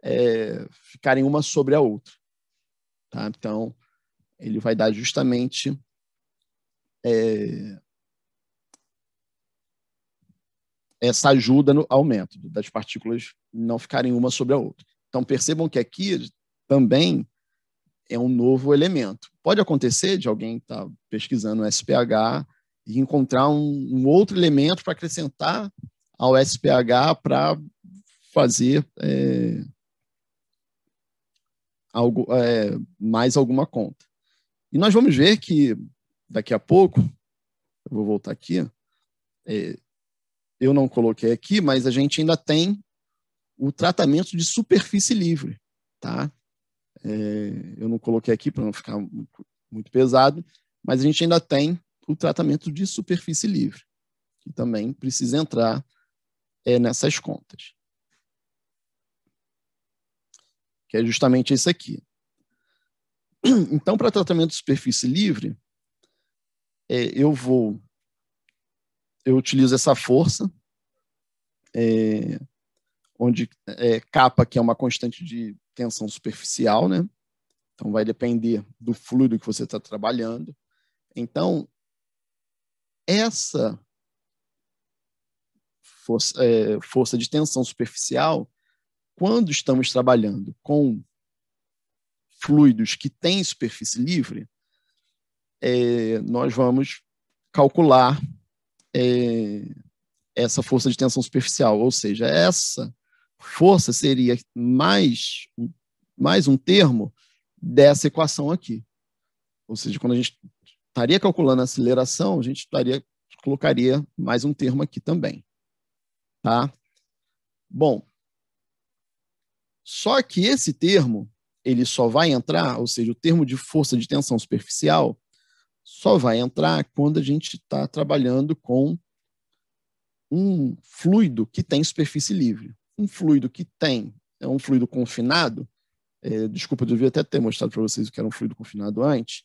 é, ficarem uma sobre a outra. Tá? Então, ele vai dar justamente é, essa ajuda no, ao método, das partículas não ficarem uma sobre a outra. Então, percebam que aqui também é um novo elemento. Pode acontecer de alguém estar tá pesquisando SPH e encontrar um, um outro elemento para acrescentar ao SPH para fazer é, algo, é, mais alguma conta. E nós vamos ver que daqui a pouco, eu vou voltar aqui, é, eu não coloquei aqui, mas a gente ainda tem o tratamento de superfície livre, tá? É, eu não coloquei aqui para não ficar muito pesado, mas a gente ainda tem o tratamento de superfície livre, que também precisa entrar é, nessas contas. Que é justamente isso aqui. Então, para tratamento de superfície livre, é, eu vou. Eu utilizo essa força, é, onde é, capa, que é uma constante de tensão superficial, né? Então, vai depender do fluido que você está trabalhando. Então, essa força, é, força de tensão superficial, quando estamos trabalhando com fluidos que têm superfície livre, é, nós vamos calcular é, essa força de tensão superficial, ou seja, essa força seria mais, mais um termo dessa equação aqui. Ou seja, quando a gente estaria calculando a aceleração, a gente estaria, colocaria mais um termo aqui também. Tá? Bom, só que esse termo, ele só vai entrar, ou seja, o termo de força de tensão superficial, só vai entrar quando a gente está trabalhando com um fluido que tem superfície livre. Um fluido que tem, é um fluido confinado, é, desculpa, eu devia até ter mostrado para vocês o que era um fluido confinado antes,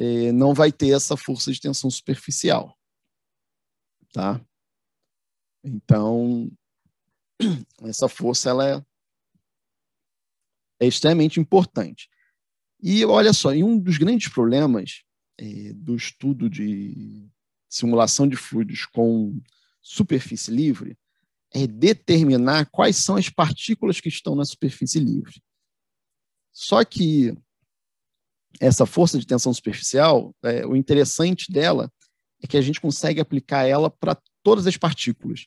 é, não vai ter essa força de tensão superficial. Tá? Então, essa força ela é, é extremamente importante. E olha só, e um dos grandes problemas é, do estudo de simulação de fluidos com superfície livre é determinar quais são as partículas que estão na superfície livre. Só que essa força de tensão superficial, é, o interessante dela é que a gente consegue aplicar ela para todas as partículas.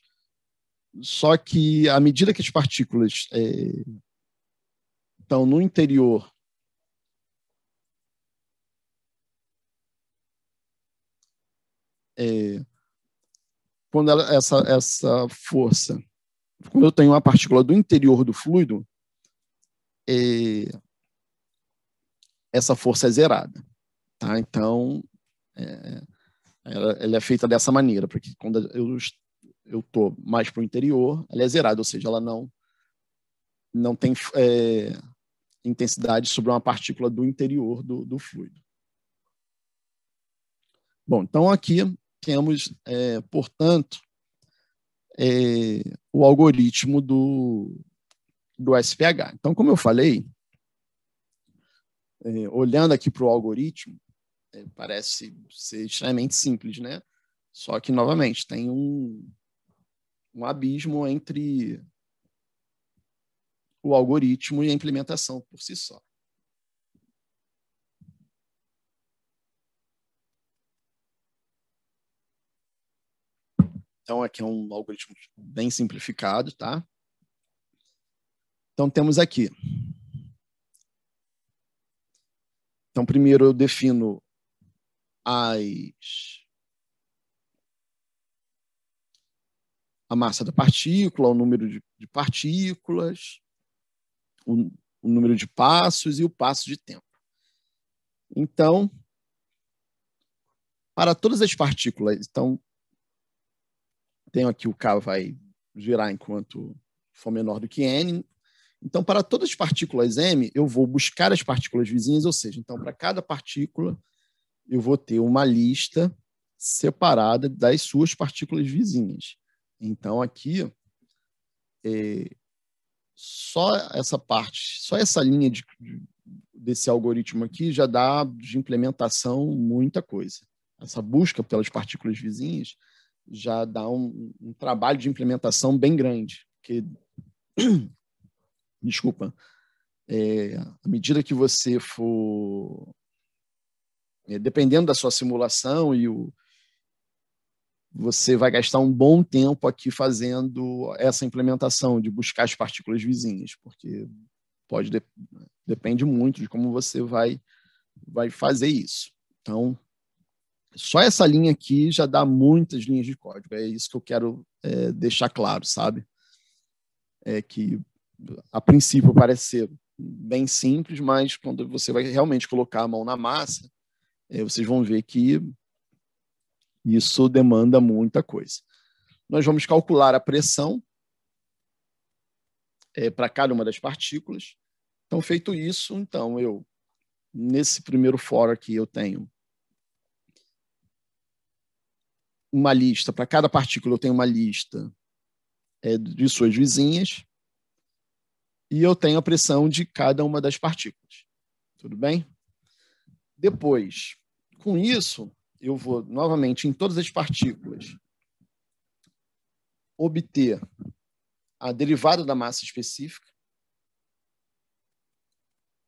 Só que à medida que as partículas é, estão no interior é, quando ela, essa, essa força, quando eu tenho uma partícula do interior do fluido, é, essa força é zerada. Tá? Então, é, ela, ela, é feita dessa maneira, porque quando eu estou mais para o interior, ela é zerada, ou seja, ela não, não tem é, intensidade sobre uma partícula do interior do, do fluido. Bom, então aqui temos, é, portanto, é, o algoritmo do, do SPH. Então, como eu falei, é, olhando aqui para o algoritmo, é, parece ser extremamente simples, né? Só que, novamente, tem um, um abismo entre o algoritmo e a implementação por si só. Então, aqui é um algoritmo bem simplificado, tá? Então, temos aqui então, primeiro eu defino as a massa da partícula, o número de, de partículas, o, o número de passos e o passo de tempo. Então, para todas as partículas, então tenho aqui o K vai girar enquanto for menor do que N, então, para todas as partículas m, eu vou buscar as partículas vizinhas, ou seja, então para cada partícula eu vou ter uma lista separada das suas partículas vizinhas. Então, aqui, é, só essa parte, só essa linha de, desse algoritmo aqui já dá de implementação muita coisa. Essa busca pelas partículas vizinhas já dá um, um trabalho de implementação bem grande, porque desculpa, é, à medida que você for, é, dependendo da sua simulação e o, você vai gastar um bom tempo aqui fazendo essa implementação de buscar as partículas vizinhas, porque pode de, depende muito de como você vai vai fazer isso. Então, só essa linha aqui já dá muitas linhas de código. É isso que eu quero é, deixar claro, sabe? É que a princípio parece ser bem simples, mas quando você vai realmente colocar a mão na massa, é, vocês vão ver que isso demanda muita coisa. Nós vamos calcular a pressão é, para cada uma das partículas. Então, feito isso, então eu nesse primeiro fórum aqui eu tenho uma lista para cada partícula eu tenho uma lista é, de suas vizinhas e eu tenho a pressão de cada uma das partículas. Tudo bem? Depois, com isso, eu vou novamente em todas as partículas obter a derivada da massa específica,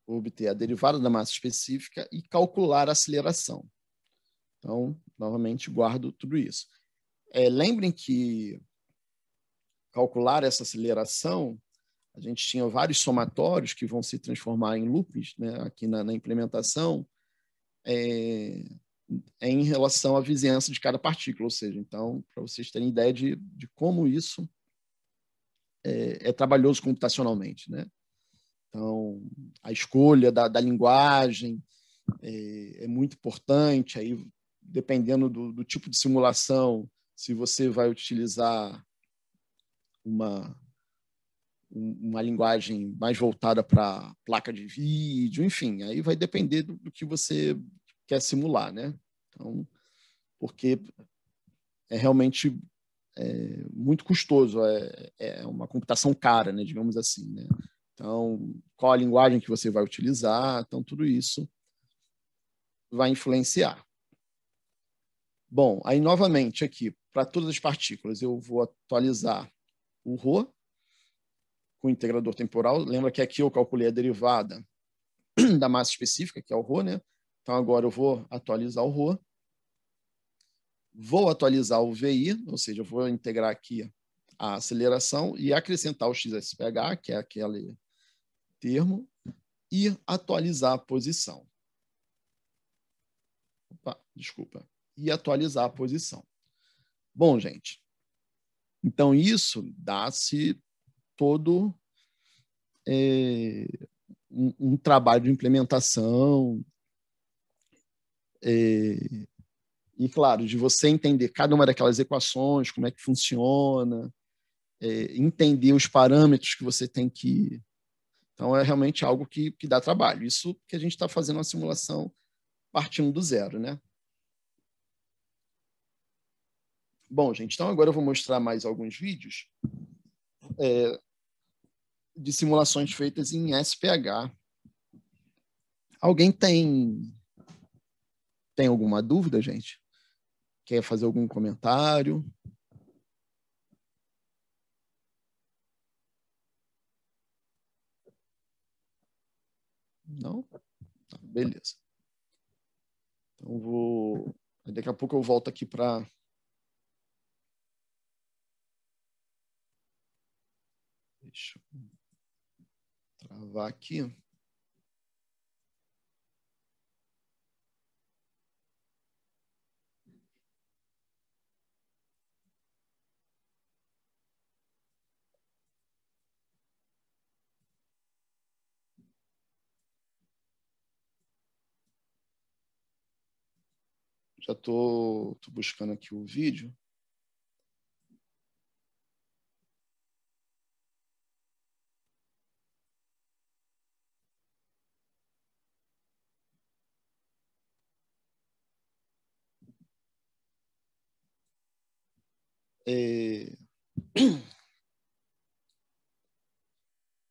obter a derivada da massa específica e calcular a aceleração. Então, novamente, guardo tudo isso. É, lembrem que calcular essa aceleração a gente tinha vários somatórios que vão se transformar em loops né, aqui na, na implementação, é, é em relação à vizinhança de cada partícula, ou seja, então, para vocês terem ideia de, de como isso é, é, trabalhoso computacionalmente. Né? Então, a escolha da, da linguagem é, é, muito importante, aí, dependendo do, do tipo de simulação, se você vai utilizar uma uma linguagem mais voltada para placa de vídeo, enfim, aí vai depender do, do, que você quer simular, né? Então, porque é realmente é, muito custoso, é, é, uma computação cara, né? Digamos assim, né? Então, qual a linguagem que você vai utilizar? Então, tudo isso vai influenciar. Bom, aí novamente aqui, para todas as partículas, eu vou atualizar o rho com o integrador temporal. Lembra que aqui eu calculei a derivada da massa específica, que é o rho né? Então agora eu vou atualizar o rho Vou atualizar o VI, ou seja, eu vou integrar aqui a aceleração e acrescentar o XSPH, que é aquele termo, e atualizar a posição. Opa, desculpa. E atualizar a posição. Bom, gente, então isso dá-se todo é, um, um, trabalho de implementação. É, e, claro, de você entender cada uma daquelas equações, como é que funciona, é, entender os parâmetros que você tem que. Então, é realmente algo que, que dá trabalho. Isso que a gente está fazendo uma simulação partindo do zero, né? Bom, gente, então agora eu vou mostrar mais alguns vídeos é, de simulações feitas em SPH. Alguém tem tem alguma dúvida, gente? Quer fazer algum comentário? Não? Tá, beleza. Então vou. Daqui a pouco eu volto aqui para Deixa eu travar aqui. Já estou buscando aqui o vídeo. É...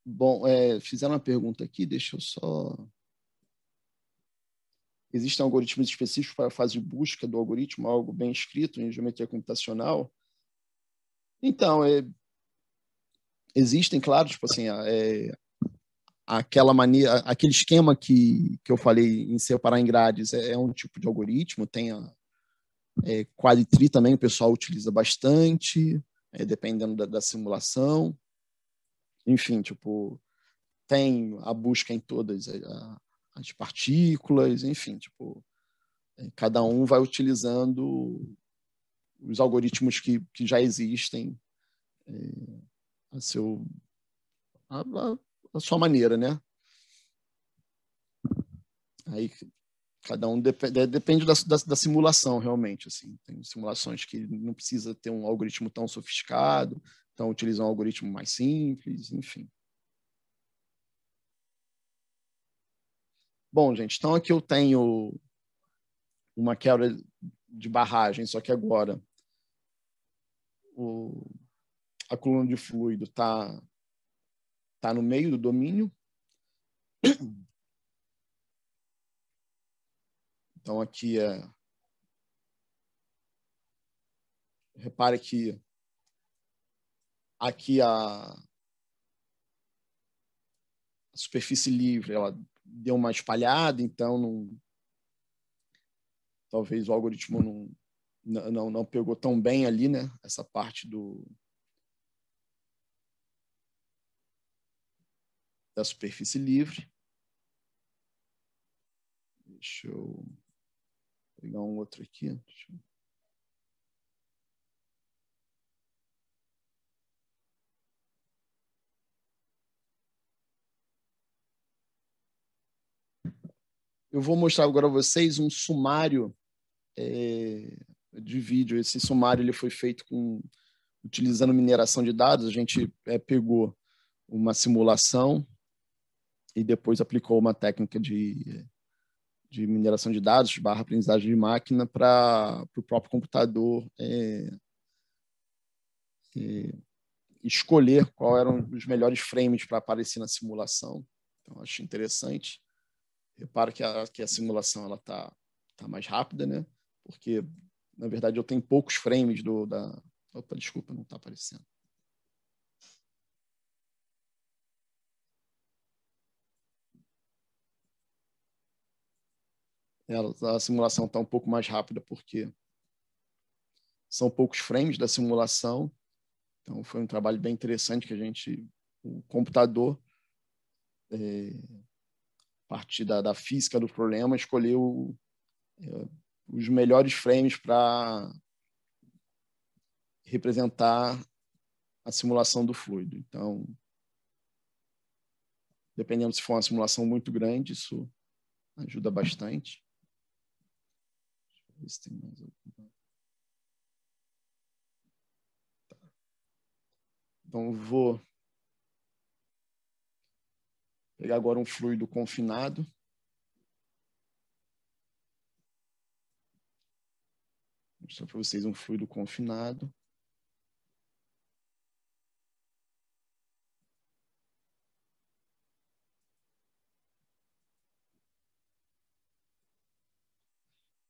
Bom, é, fizeram uma pergunta aqui, deixa eu só. Existem algoritmos específicos para a fase de busca do algoritmo, algo bem escrito em geometria computacional? Então, é... existem, claro, tipo assim, é... aquela mania, aquele esquema que, que eu falei em separar em grades é, é um tipo de algoritmo, tem a, é, Qualitri também o pessoal utiliza bastante, é, dependendo da, da, simulação. Enfim, tipo, tem a busca em todas é, a, as partículas, enfim, tipo, é, cada um vai utilizando os algoritmos que, que já existem é, a, seu, a, a, a sua maneira, né? Aí Cada um dep depende da, da, da, simulação, realmente. Assim. Tem simulações que não precisa ter um algoritmo tão sofisticado, então utilizam um algoritmo mais simples, enfim. Bom, gente, então aqui eu tenho uma quebra de barragem, só que agora o, a coluna de fluido está tá no meio do domínio Então, aqui é. Repare que aqui a, a superfície livre ela deu uma espalhada, então não, talvez o algoritmo não, não, não pegou tão bem ali, né? Essa parte do da superfície livre. Deixa eu pegar um outro aqui. Deixa eu... Eu vou mostrar agora a vocês um sumário é, de vídeo. Esse sumário ele foi feito com, utilizando mineração de dados. A gente é, pegou uma simulação e depois aplicou uma técnica de de mineração de dados barra aprendizagem de máquina para o próprio computador é, é, escolher qual eram os melhores frames para aparecer na simulação. Então, acho interessante. Repara que a, que a simulação ela está tá mais rápida, né? Porque, na verdade, eu tenho poucos frames do... Da... Opa, desculpa, não está aparecendo. a simulação está um pouco mais rápida porque são poucos frames da simulação. Então foi um trabalho bem interessante que a gente, o computador, é, a partir da, da, física do problema, escolheu é, os melhores frames para representar a simulação do fluido. Então, dependendo se for uma simulação muito grande, isso ajuda bastante ver se tem mais alguma. Tá. Então, vou pegar agora um fluido confinado. Vou mostrar para vocês um fluido confinado.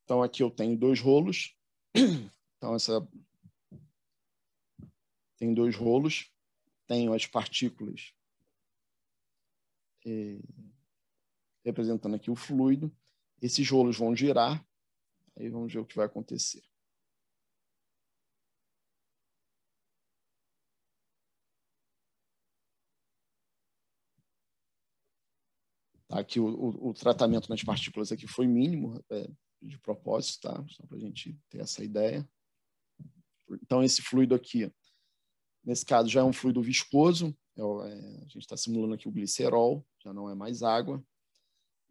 Então, aqui eu tenho dois rolos. Então, essa. Tem dois rolos. Tenho as partículas eh, representando aqui o fluido. Esses rolos vão girar. Aí vamos ver o que vai acontecer. Tá? o, o, o, tratamento nas partículas aqui foi mínimo, é, de propósito, tá? só para a gente ter essa ideia. Então, esse fluido aqui, nesse caso, já é um fluido viscoso, é, é a gente está simulando aqui o glicerol, já não é mais água.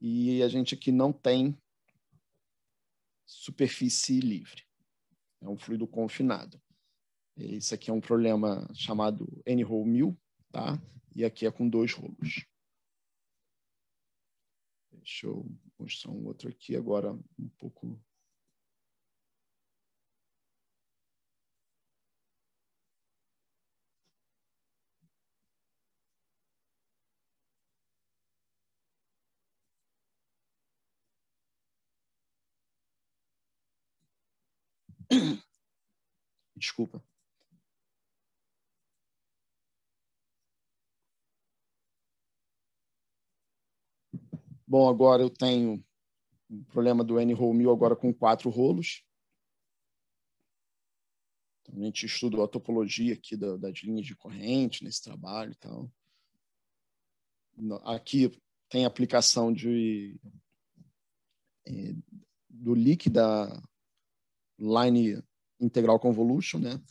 E a gente aqui não tem superfície livre, é um fluido confinado. Isso aqui é um problema chamado N-hole 1000, tá? E aqui é com dois rolos. Deixa eu mostrar um outro aqui agora, um pouco Desculpa. Bom, agora eu tenho o problema do N-roll 1000 agora com quatro rolos. Então, a gente estudou a topologia aqui da, das linhas de corrente nesse trabalho e tal. Aqui tem aplicação de é, do leak da line integral convolution, né?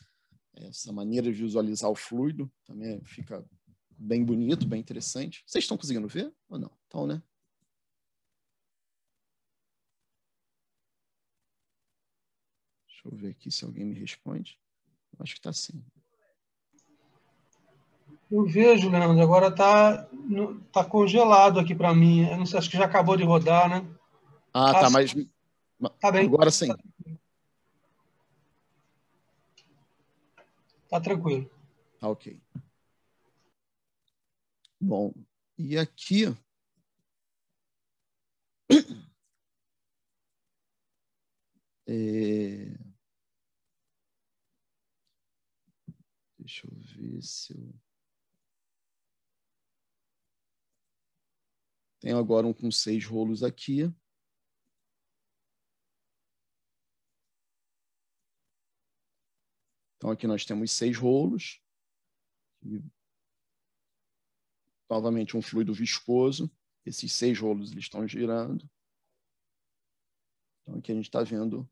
Essa maneira de visualizar o fluido também fica bem bonito, bem interessante. Vocês estão conseguindo ver ou não? Então, né? Deixa eu ver aqui se alguém me responde. Acho que está sim. Eu vejo, Leandro, agora está tá congelado aqui para mim. Eu não sei, acho que já acabou de rodar, né? Ah, tá, tá mas. Tá bem. Agora sim. Tá tranquilo. Tá, tá ok. Bom, e aqui. É... Deixa eu ver se eu. Tenho agora um com seis rolos aqui. Então, aqui nós temos seis rolos. E, novamente, um fluido viscoso. Esses seis rolos eles estão girando. Então, aqui a gente está vendo.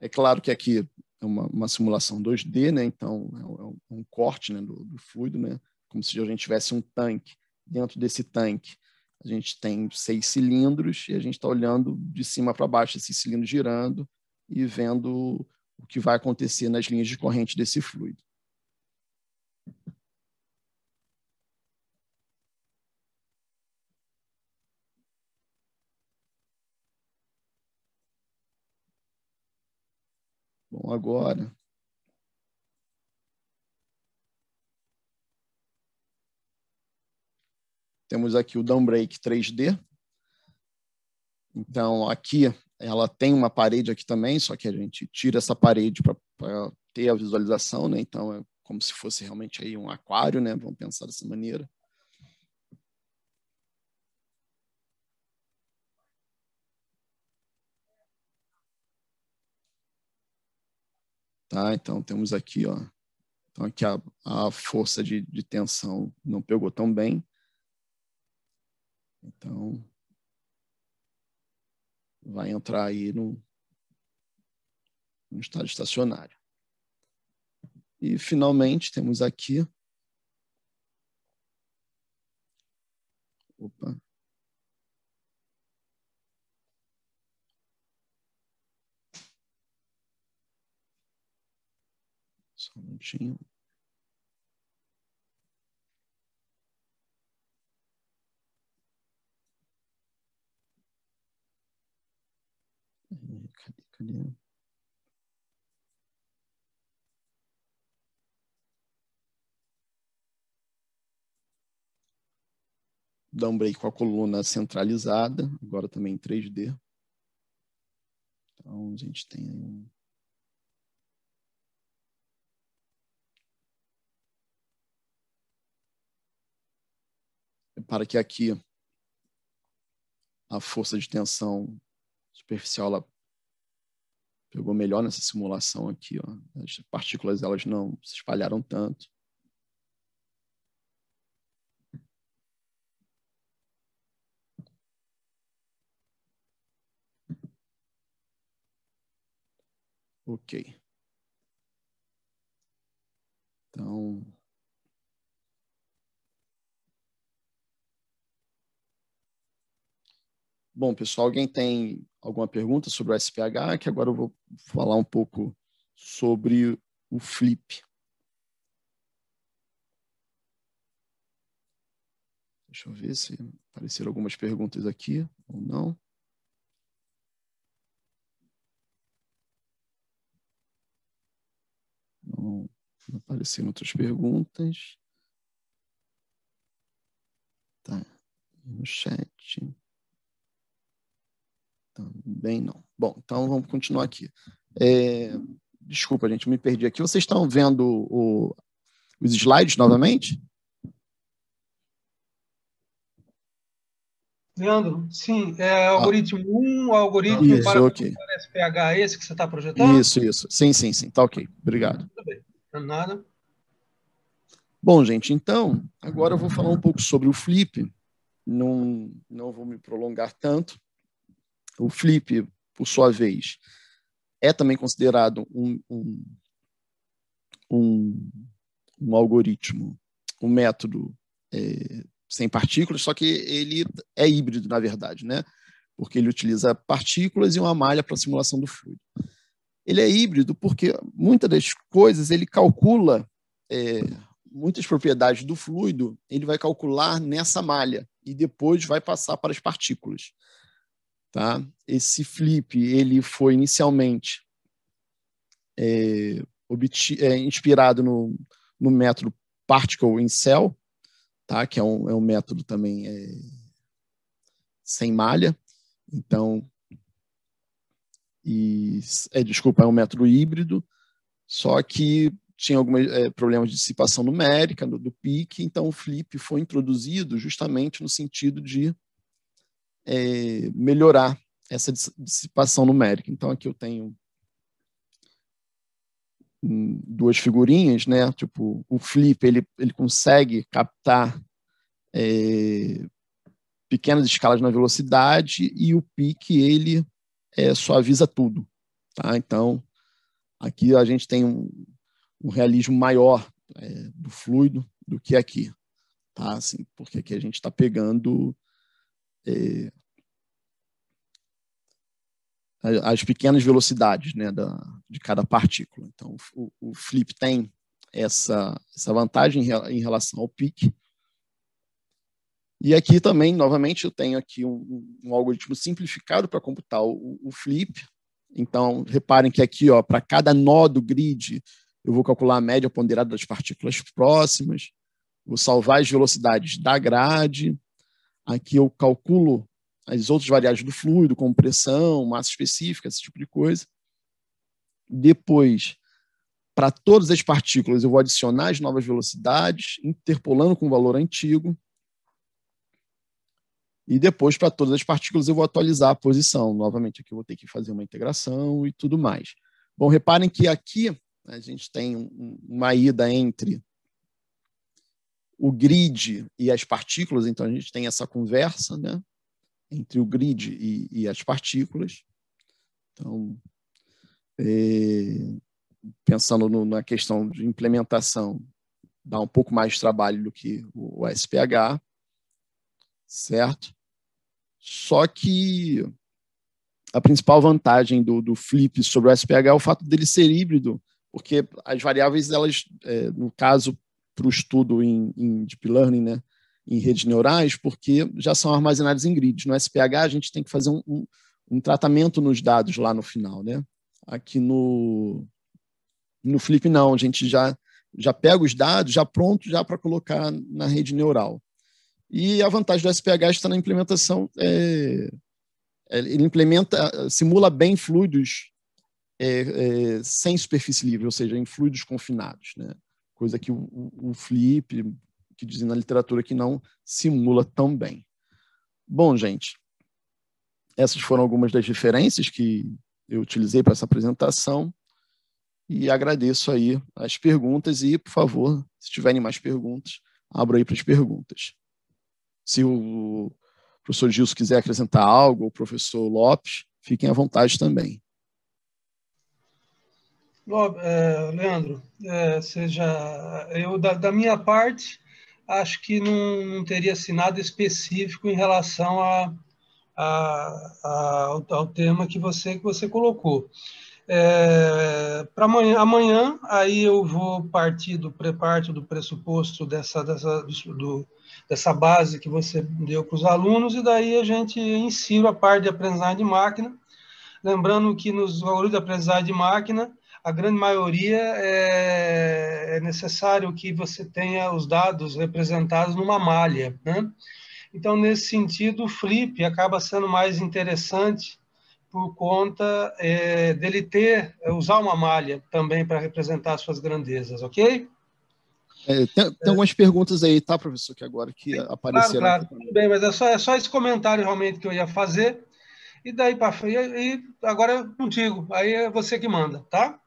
É claro que aqui é uma, uma simulação 2D, né? Então é, é, é um, corte né, do, do fluido, né? Como se a gente tivesse um tanque. Dentro desse tanque a gente tem seis cilindros e a gente está olhando de cima para baixo esses cilindros girando e vendo o que vai acontecer nas linhas de corrente desse fluido. agora. Temos aqui o downbreak 3D. Então, aqui ela tem uma parede aqui também, só que a gente tira essa parede para ter a visualização, né? Então, é como se fosse realmente aí um aquário, né? Vamos pensar dessa maneira. Tá? Então, temos aqui, ó, então aqui a, a força de, de tensão não pegou tão bem. Então, vai entrar aí no, no estado estacionário. E, finalmente, temos aqui. Opa, Prontinho. Cadê, cadê? Dá um break com a coluna centralizada, agora também em 3D. Então, a gente tem um para que aqui a força de tensão superficial ela pegou melhor nessa simulação aqui. Ó. As partículas elas não se espalharam tanto. Ok. Então, Bom, pessoal, alguém tem alguma pergunta sobre o SPH? Que agora eu vou falar um pouco sobre o Flip. Deixa eu ver se apareceram algumas perguntas aqui ou não. Não, não apareceram outras perguntas. Tá, no chat. Também não. Bom, então vamos continuar aqui. É, desculpa, gente, me perdi aqui. Vocês estão vendo o, os slides novamente? Leandro, sim, é ah. algoritmo ah. 1, algoritmo isso, para okay. SPH, esse que você está projetando? Isso, isso. Sim, sim, sim. Tá ok. Obrigado. Tudo bem. Não é nada. Bom, gente, então, agora eu vou falar um pouco sobre o Flip. Não, não vou me prolongar tanto. O flip, por sua vez, é também considerado um, um, um, um algoritmo, um método é, sem partículas, só que ele é híbrido, na verdade, né? porque ele utiliza partículas e uma malha para simulação do fluido. Ele é híbrido porque muitas das coisas ele calcula é, muitas propriedades do fluido, ele vai calcular nessa malha e depois vai passar para as partículas. Tá? Esse flip ele foi inicialmente é, é, inspirado no, no, método Particle in Cell, tá? que é um, é um método também é, sem malha. Então, e, é, desculpa, é um método híbrido, só que tinha alguns é, problemas de dissipação numérica do, do pique, então o flip foi introduzido justamente no sentido de é, melhorar essa dissipação numérica. Então, aqui eu tenho duas figurinhas, né? Tipo, o Flip ele, ele consegue captar é, pequenas escalas na velocidade e o pique ele é, suaviza tudo. Tá? Então, aqui a gente tem um, um realismo maior é, do fluido do que aqui, tá? Assim, porque aqui a gente está pegando é, as pequenas velocidades né, da, de cada partícula. Então, o, o flip tem essa, essa vantagem em relação ao pique. E aqui também, novamente, eu tenho aqui um, um algoritmo simplificado para computar o, o, flip. Então, reparem que aqui, ó, para cada nó do grid, eu vou calcular a média ponderada das partículas próximas, vou salvar as velocidades da grade, Aqui eu calculo as outras variáveis do fluido, como pressão, massa específica, esse tipo de coisa. Depois, para todas as partículas, eu vou adicionar as novas velocidades, interpolando com o valor antigo. E depois, para todas as partículas, eu vou atualizar a posição. Novamente, aqui eu vou ter que fazer uma integração e tudo mais. Bom, reparem que aqui a gente tem uma ida entre o grid e as partículas, então a gente tem essa conversa né, entre o grid e, e as partículas. Então, é, pensando no, na questão de implementação, dá um pouco mais de trabalho do que o, o SPH, certo? Só que a principal vantagem do, do Flip sobre o SPH é o fato dele ser híbrido, porque as variáveis, elas, é, no caso, para o estudo em, em, deep learning, né, em redes neurais, porque já são armazenados em grids. No SPH, a gente tem que fazer um, um, um tratamento nos dados lá no final. Né? Aqui no, no Flip, não, a gente já, já pega os dados já pronto já para colocar na rede neural. E a vantagem do SPH é está na implementação. É, é, ele implementa, simula bem fluidos é, é, sem superfície livre, ou seja, em fluidos confinados. Né? coisa que o, o flip, que dizem na literatura que não simula tão bem. Bom, gente, essas foram algumas das referências que eu utilizei para essa apresentação e agradeço aí as perguntas e, por favor, se tiverem mais perguntas, abro aí para as perguntas. Se o professor Gilson quiser acrescentar algo, o professor Lopes, fiquem à vontade também. É, Leandro, seja, é, eu da, da minha parte acho que não, não, teria assim, nada específico em relação a, a, a, ao, ao, tema que você, que você colocou. É, para amanhã, amanhã, aí eu vou partir do preparto do pressuposto dessa, dessa, do, dessa base que você deu para os alunos, e daí a gente insira a parte de aprendizagem de máquina. Lembrando que nos valores de aprendizagem de máquina, a grande maioria é, é necessário que você tenha os dados representados numa malha. Né? Então, nesse sentido, o Flip acaba sendo mais interessante por conta é, dele ter, é, usar uma malha também para representar suas grandezas, ok? É, tem, tem é. algumas perguntas aí, tá, professor, que agora que Sim, apareceram. Claro, claro. Tudo bem, mas é só, é só esse comentário realmente que eu ia fazer. E daí para frente, e agora é contigo, aí é você que manda, tá?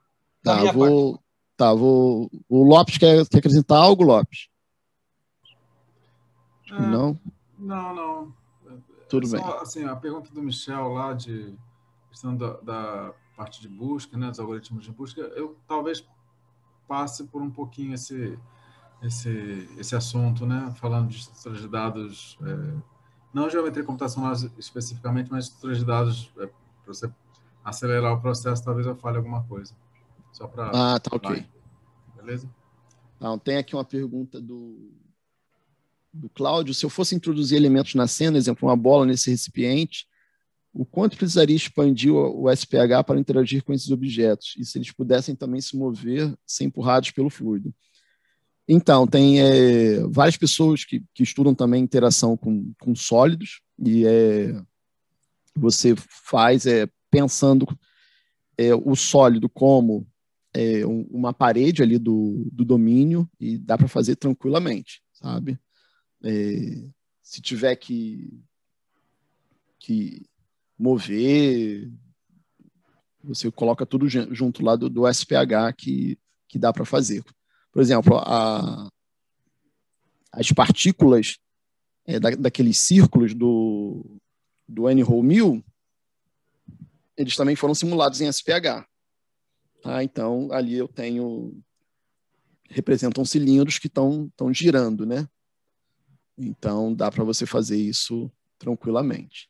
Tá, vou, tá vou, o Lopes quer, quer acrescentar algo, Lopes? É, não? Não, não. Tudo Só, bem. Assim, a pergunta do Michel lá de questão da, da parte de busca, né, dos algoritmos de busca, eu talvez passe por um pouquinho esse, esse, esse assunto, né, falando de estruturas de dados, é, não geometria computacional especificamente, mas estruturas de dados, é, para você acelerar o processo, talvez eu fale alguma coisa. Só para. Ah, tá ok. Vai. Beleza? Então, tem aqui uma pergunta do, do Cláudio. Se eu fosse introduzir elementos na cena, exemplo, uma bola nesse recipiente, o quanto precisaria expandir o, o SPH para interagir com esses objetos? E se eles pudessem também se mover sem empurrados pelo fluido? Então, tem é, várias pessoas que, que, estudam também interação com, com sólidos, e é, você faz é, pensando é, o sólido como é, uma parede ali do, do domínio e dá para fazer tranquilamente, sabe? É, se tiver que, que mover, você coloca tudo junto lá do, do SPH que, que dá para fazer. Por exemplo, a, as partículas é, da, daqueles círculos do, do N-Hole 1000, eles também foram simulados em SPH. Tá? Então, ali eu tenho. representam cilindros que estão girando, né? Então, dá para você fazer isso tranquilamente.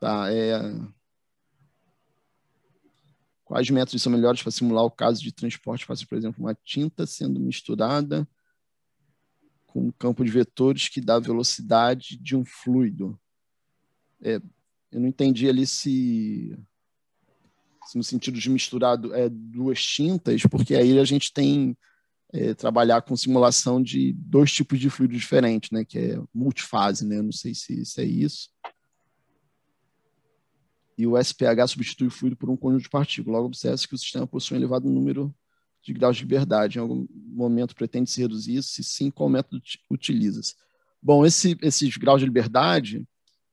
Tá, é... Quais métodos são melhores para simular o caso de transporte fácil, por exemplo, uma tinta sendo misturada com um campo de vetores que dá velocidade de um fluido? É, eu não entendi ali se, se no sentido de misturar é, duas tintas, porque aí a gente tem é, trabalhar com simulação de dois tipos de fluido diferentes, né? Que é multifase, né? Eu não sei se, se é isso. E o SPH substitui o fluido por um conjunto de partículas. Logo, observa-se que o sistema possui um elevado número de graus de liberdade. Em algum momento pretende se reduzir isso? Se sim, qual método utiliza-se? Bom, esse, esses graus de liberdade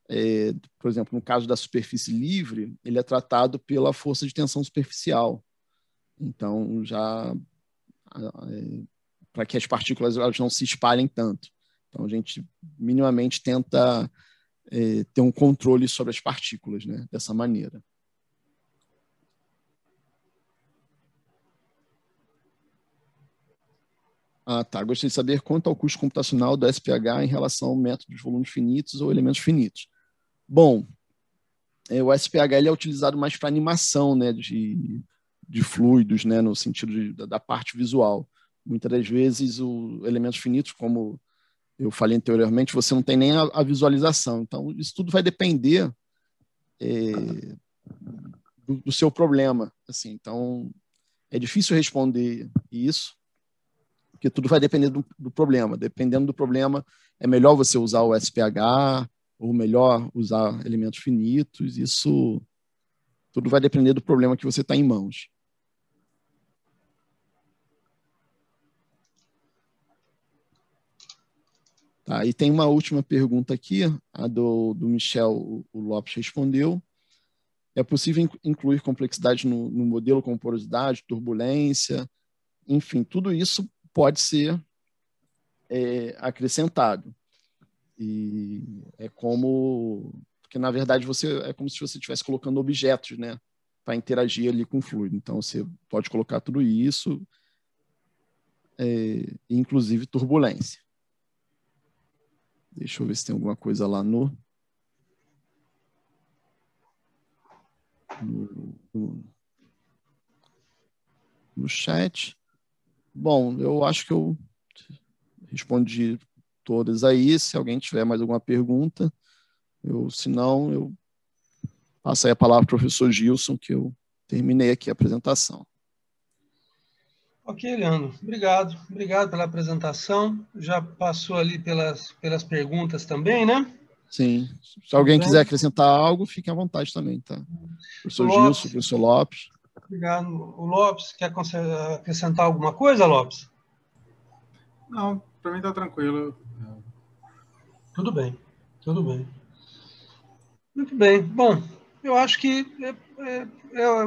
é, por exemplo, no caso da superfície livre, ele é tratado pela força de tensão superficial. Então, já é, para que as partículas elas não se espalhem tanto. Então, a gente minimamente tenta é, ter um controle sobre as partículas, né? Dessa maneira. Ah, tá. Gostaria de saber quanto ao custo computacional do SPH em relação ao método de volumes finitos ou elementos finitos. Bom, é, o SPH é utilizado mais para animação, né, de, de fluidos, né, no sentido de, da, da parte visual. Muitas das vezes, o, elementos finitos, como eu falei anteriormente, você não tem nem a, a visualização. Então, isso tudo vai depender é, do, do, seu problema. Assim, então, é difícil responder isso, porque tudo vai depender do, do problema. Dependendo do problema, é melhor você usar o SPH, ou melhor, usar elementos finitos, isso tudo vai depender do problema que você está em mãos. Tá, e tem uma última pergunta aqui, a do, do Michel o Lopes respondeu. É possível incluir complexidade no, no modelo como porosidade, turbulência, enfim, tudo isso pode ser é, acrescentado. E é como. Porque, na verdade, você é como se você estivesse colocando objetos, né? Para interagir ali com o fluido. Então, você pode colocar tudo isso, é, inclusive turbulência. Deixa eu ver se tem alguma coisa lá no. No, no, no chat. Bom, eu acho que eu respondi todas aí. Se alguém tiver mais alguma pergunta, eu, se não, eu passo aí a palavra para o professor Gilson, que eu terminei aqui a apresentação. Ok, Leandro. Obrigado. Obrigado pela apresentação. Já passou ali pelas, pelas perguntas também, né? Sim. Se alguém então- quiser acrescentar algo, fique à vontade também, tá? Professor Lopes, Gilson, professor Lopes. Obrigado. O Lopes, quer acrescentar alguma coisa, Lopes? Não, para mim está tranquilo. Tudo bem, tudo bem. Muito bem. Bom, eu acho que é, é,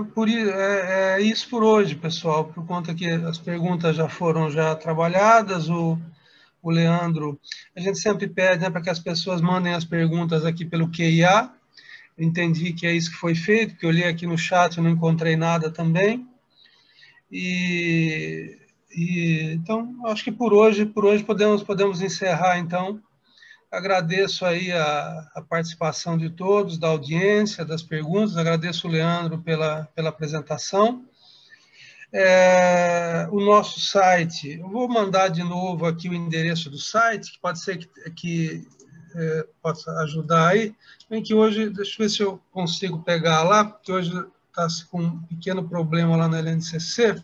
é por, é, é, isso por hoje, pessoal, por conta que as perguntas já foram já trabalhadas, o, o Leandro, a gente sempre pede né, para que as pessoas mandem as perguntas aqui pelo QIA, entendi que é isso que foi feito, porque eu li aqui no chat, e não encontrei nada também, e e, então, acho que por hoje, por hoje podemos, podemos encerrar, então. Agradeço aí a, a, participação de todos, da audiência, das perguntas. Agradeço o Leandro pela, pela apresentação. É, o nosso site, eu vou mandar de novo aqui o endereço do site, que pode ser que, que é, possa ajudar aí. Bem que hoje, deixa eu ver se eu consigo pegar lá, porque hoje está com um pequeno problema lá na LNCC.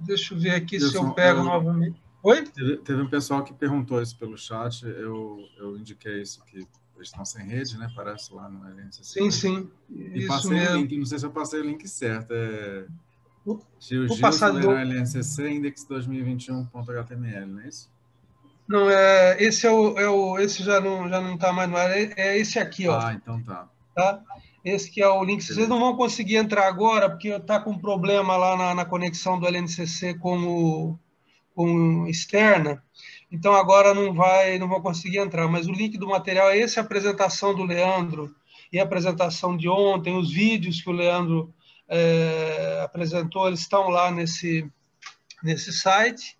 Deixa eu ver aqui se eu pego eu... novamente. Oi? Teve, teve, um pessoal que perguntou isso pelo chat, eu, eu indiquei isso que eles estão sem rede, né? Parece lá no LNCC. Sim, sim. E passei mesmo. o link, não sei se eu passei o link certo. É o, Gil Gil, passador... Do... LNCC, index 2021.html, não é isso? Não, é, esse é o, é o esse já não já não está mais no ar, é, é esse aqui, ó. Ah, então tá. Tá? Esse que é o link. Vocês não vão conseguir entrar agora, porque está com problema lá na, na, conexão do LNCC com, o, com externa. Então agora não vai, não vão conseguir entrar. Mas o link do material é esse, a apresentação do Leandro e a apresentação de ontem, os vídeos que o Leandro é, apresentou, eles estão lá nesse, nesse site.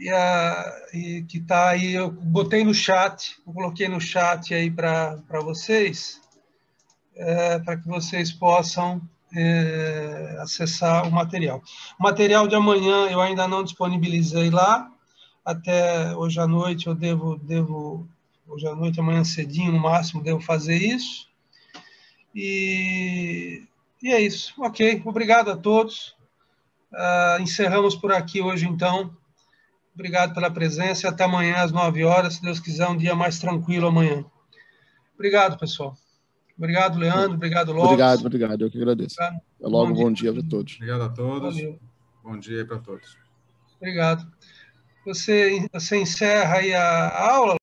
E, a, e, que está aí, eu botei no chat, eu coloquei no chat aí para vocês, é, para que vocês possam é, acessar o material. O material de amanhã eu ainda não disponibilizei lá, até hoje à noite eu devo, devo hoje à noite, amanhã cedinho no máximo, devo fazer isso. E, e é isso. Ok, obrigado a todos. Uh, encerramos por aqui hoje, então. Obrigado pela presença e até amanhã às 9 horas, se Deus quiser, um dia mais tranquilo amanhã. Obrigado, pessoal. Obrigado, Leandro. Obrigado, Lopes. Obrigado, obrigado. Eu que agradeço. Até logo. Bom, dia para todos. Obrigado a todos. Valeu. Bom dia para todos. Obrigado. Você, você encerra aí a aula?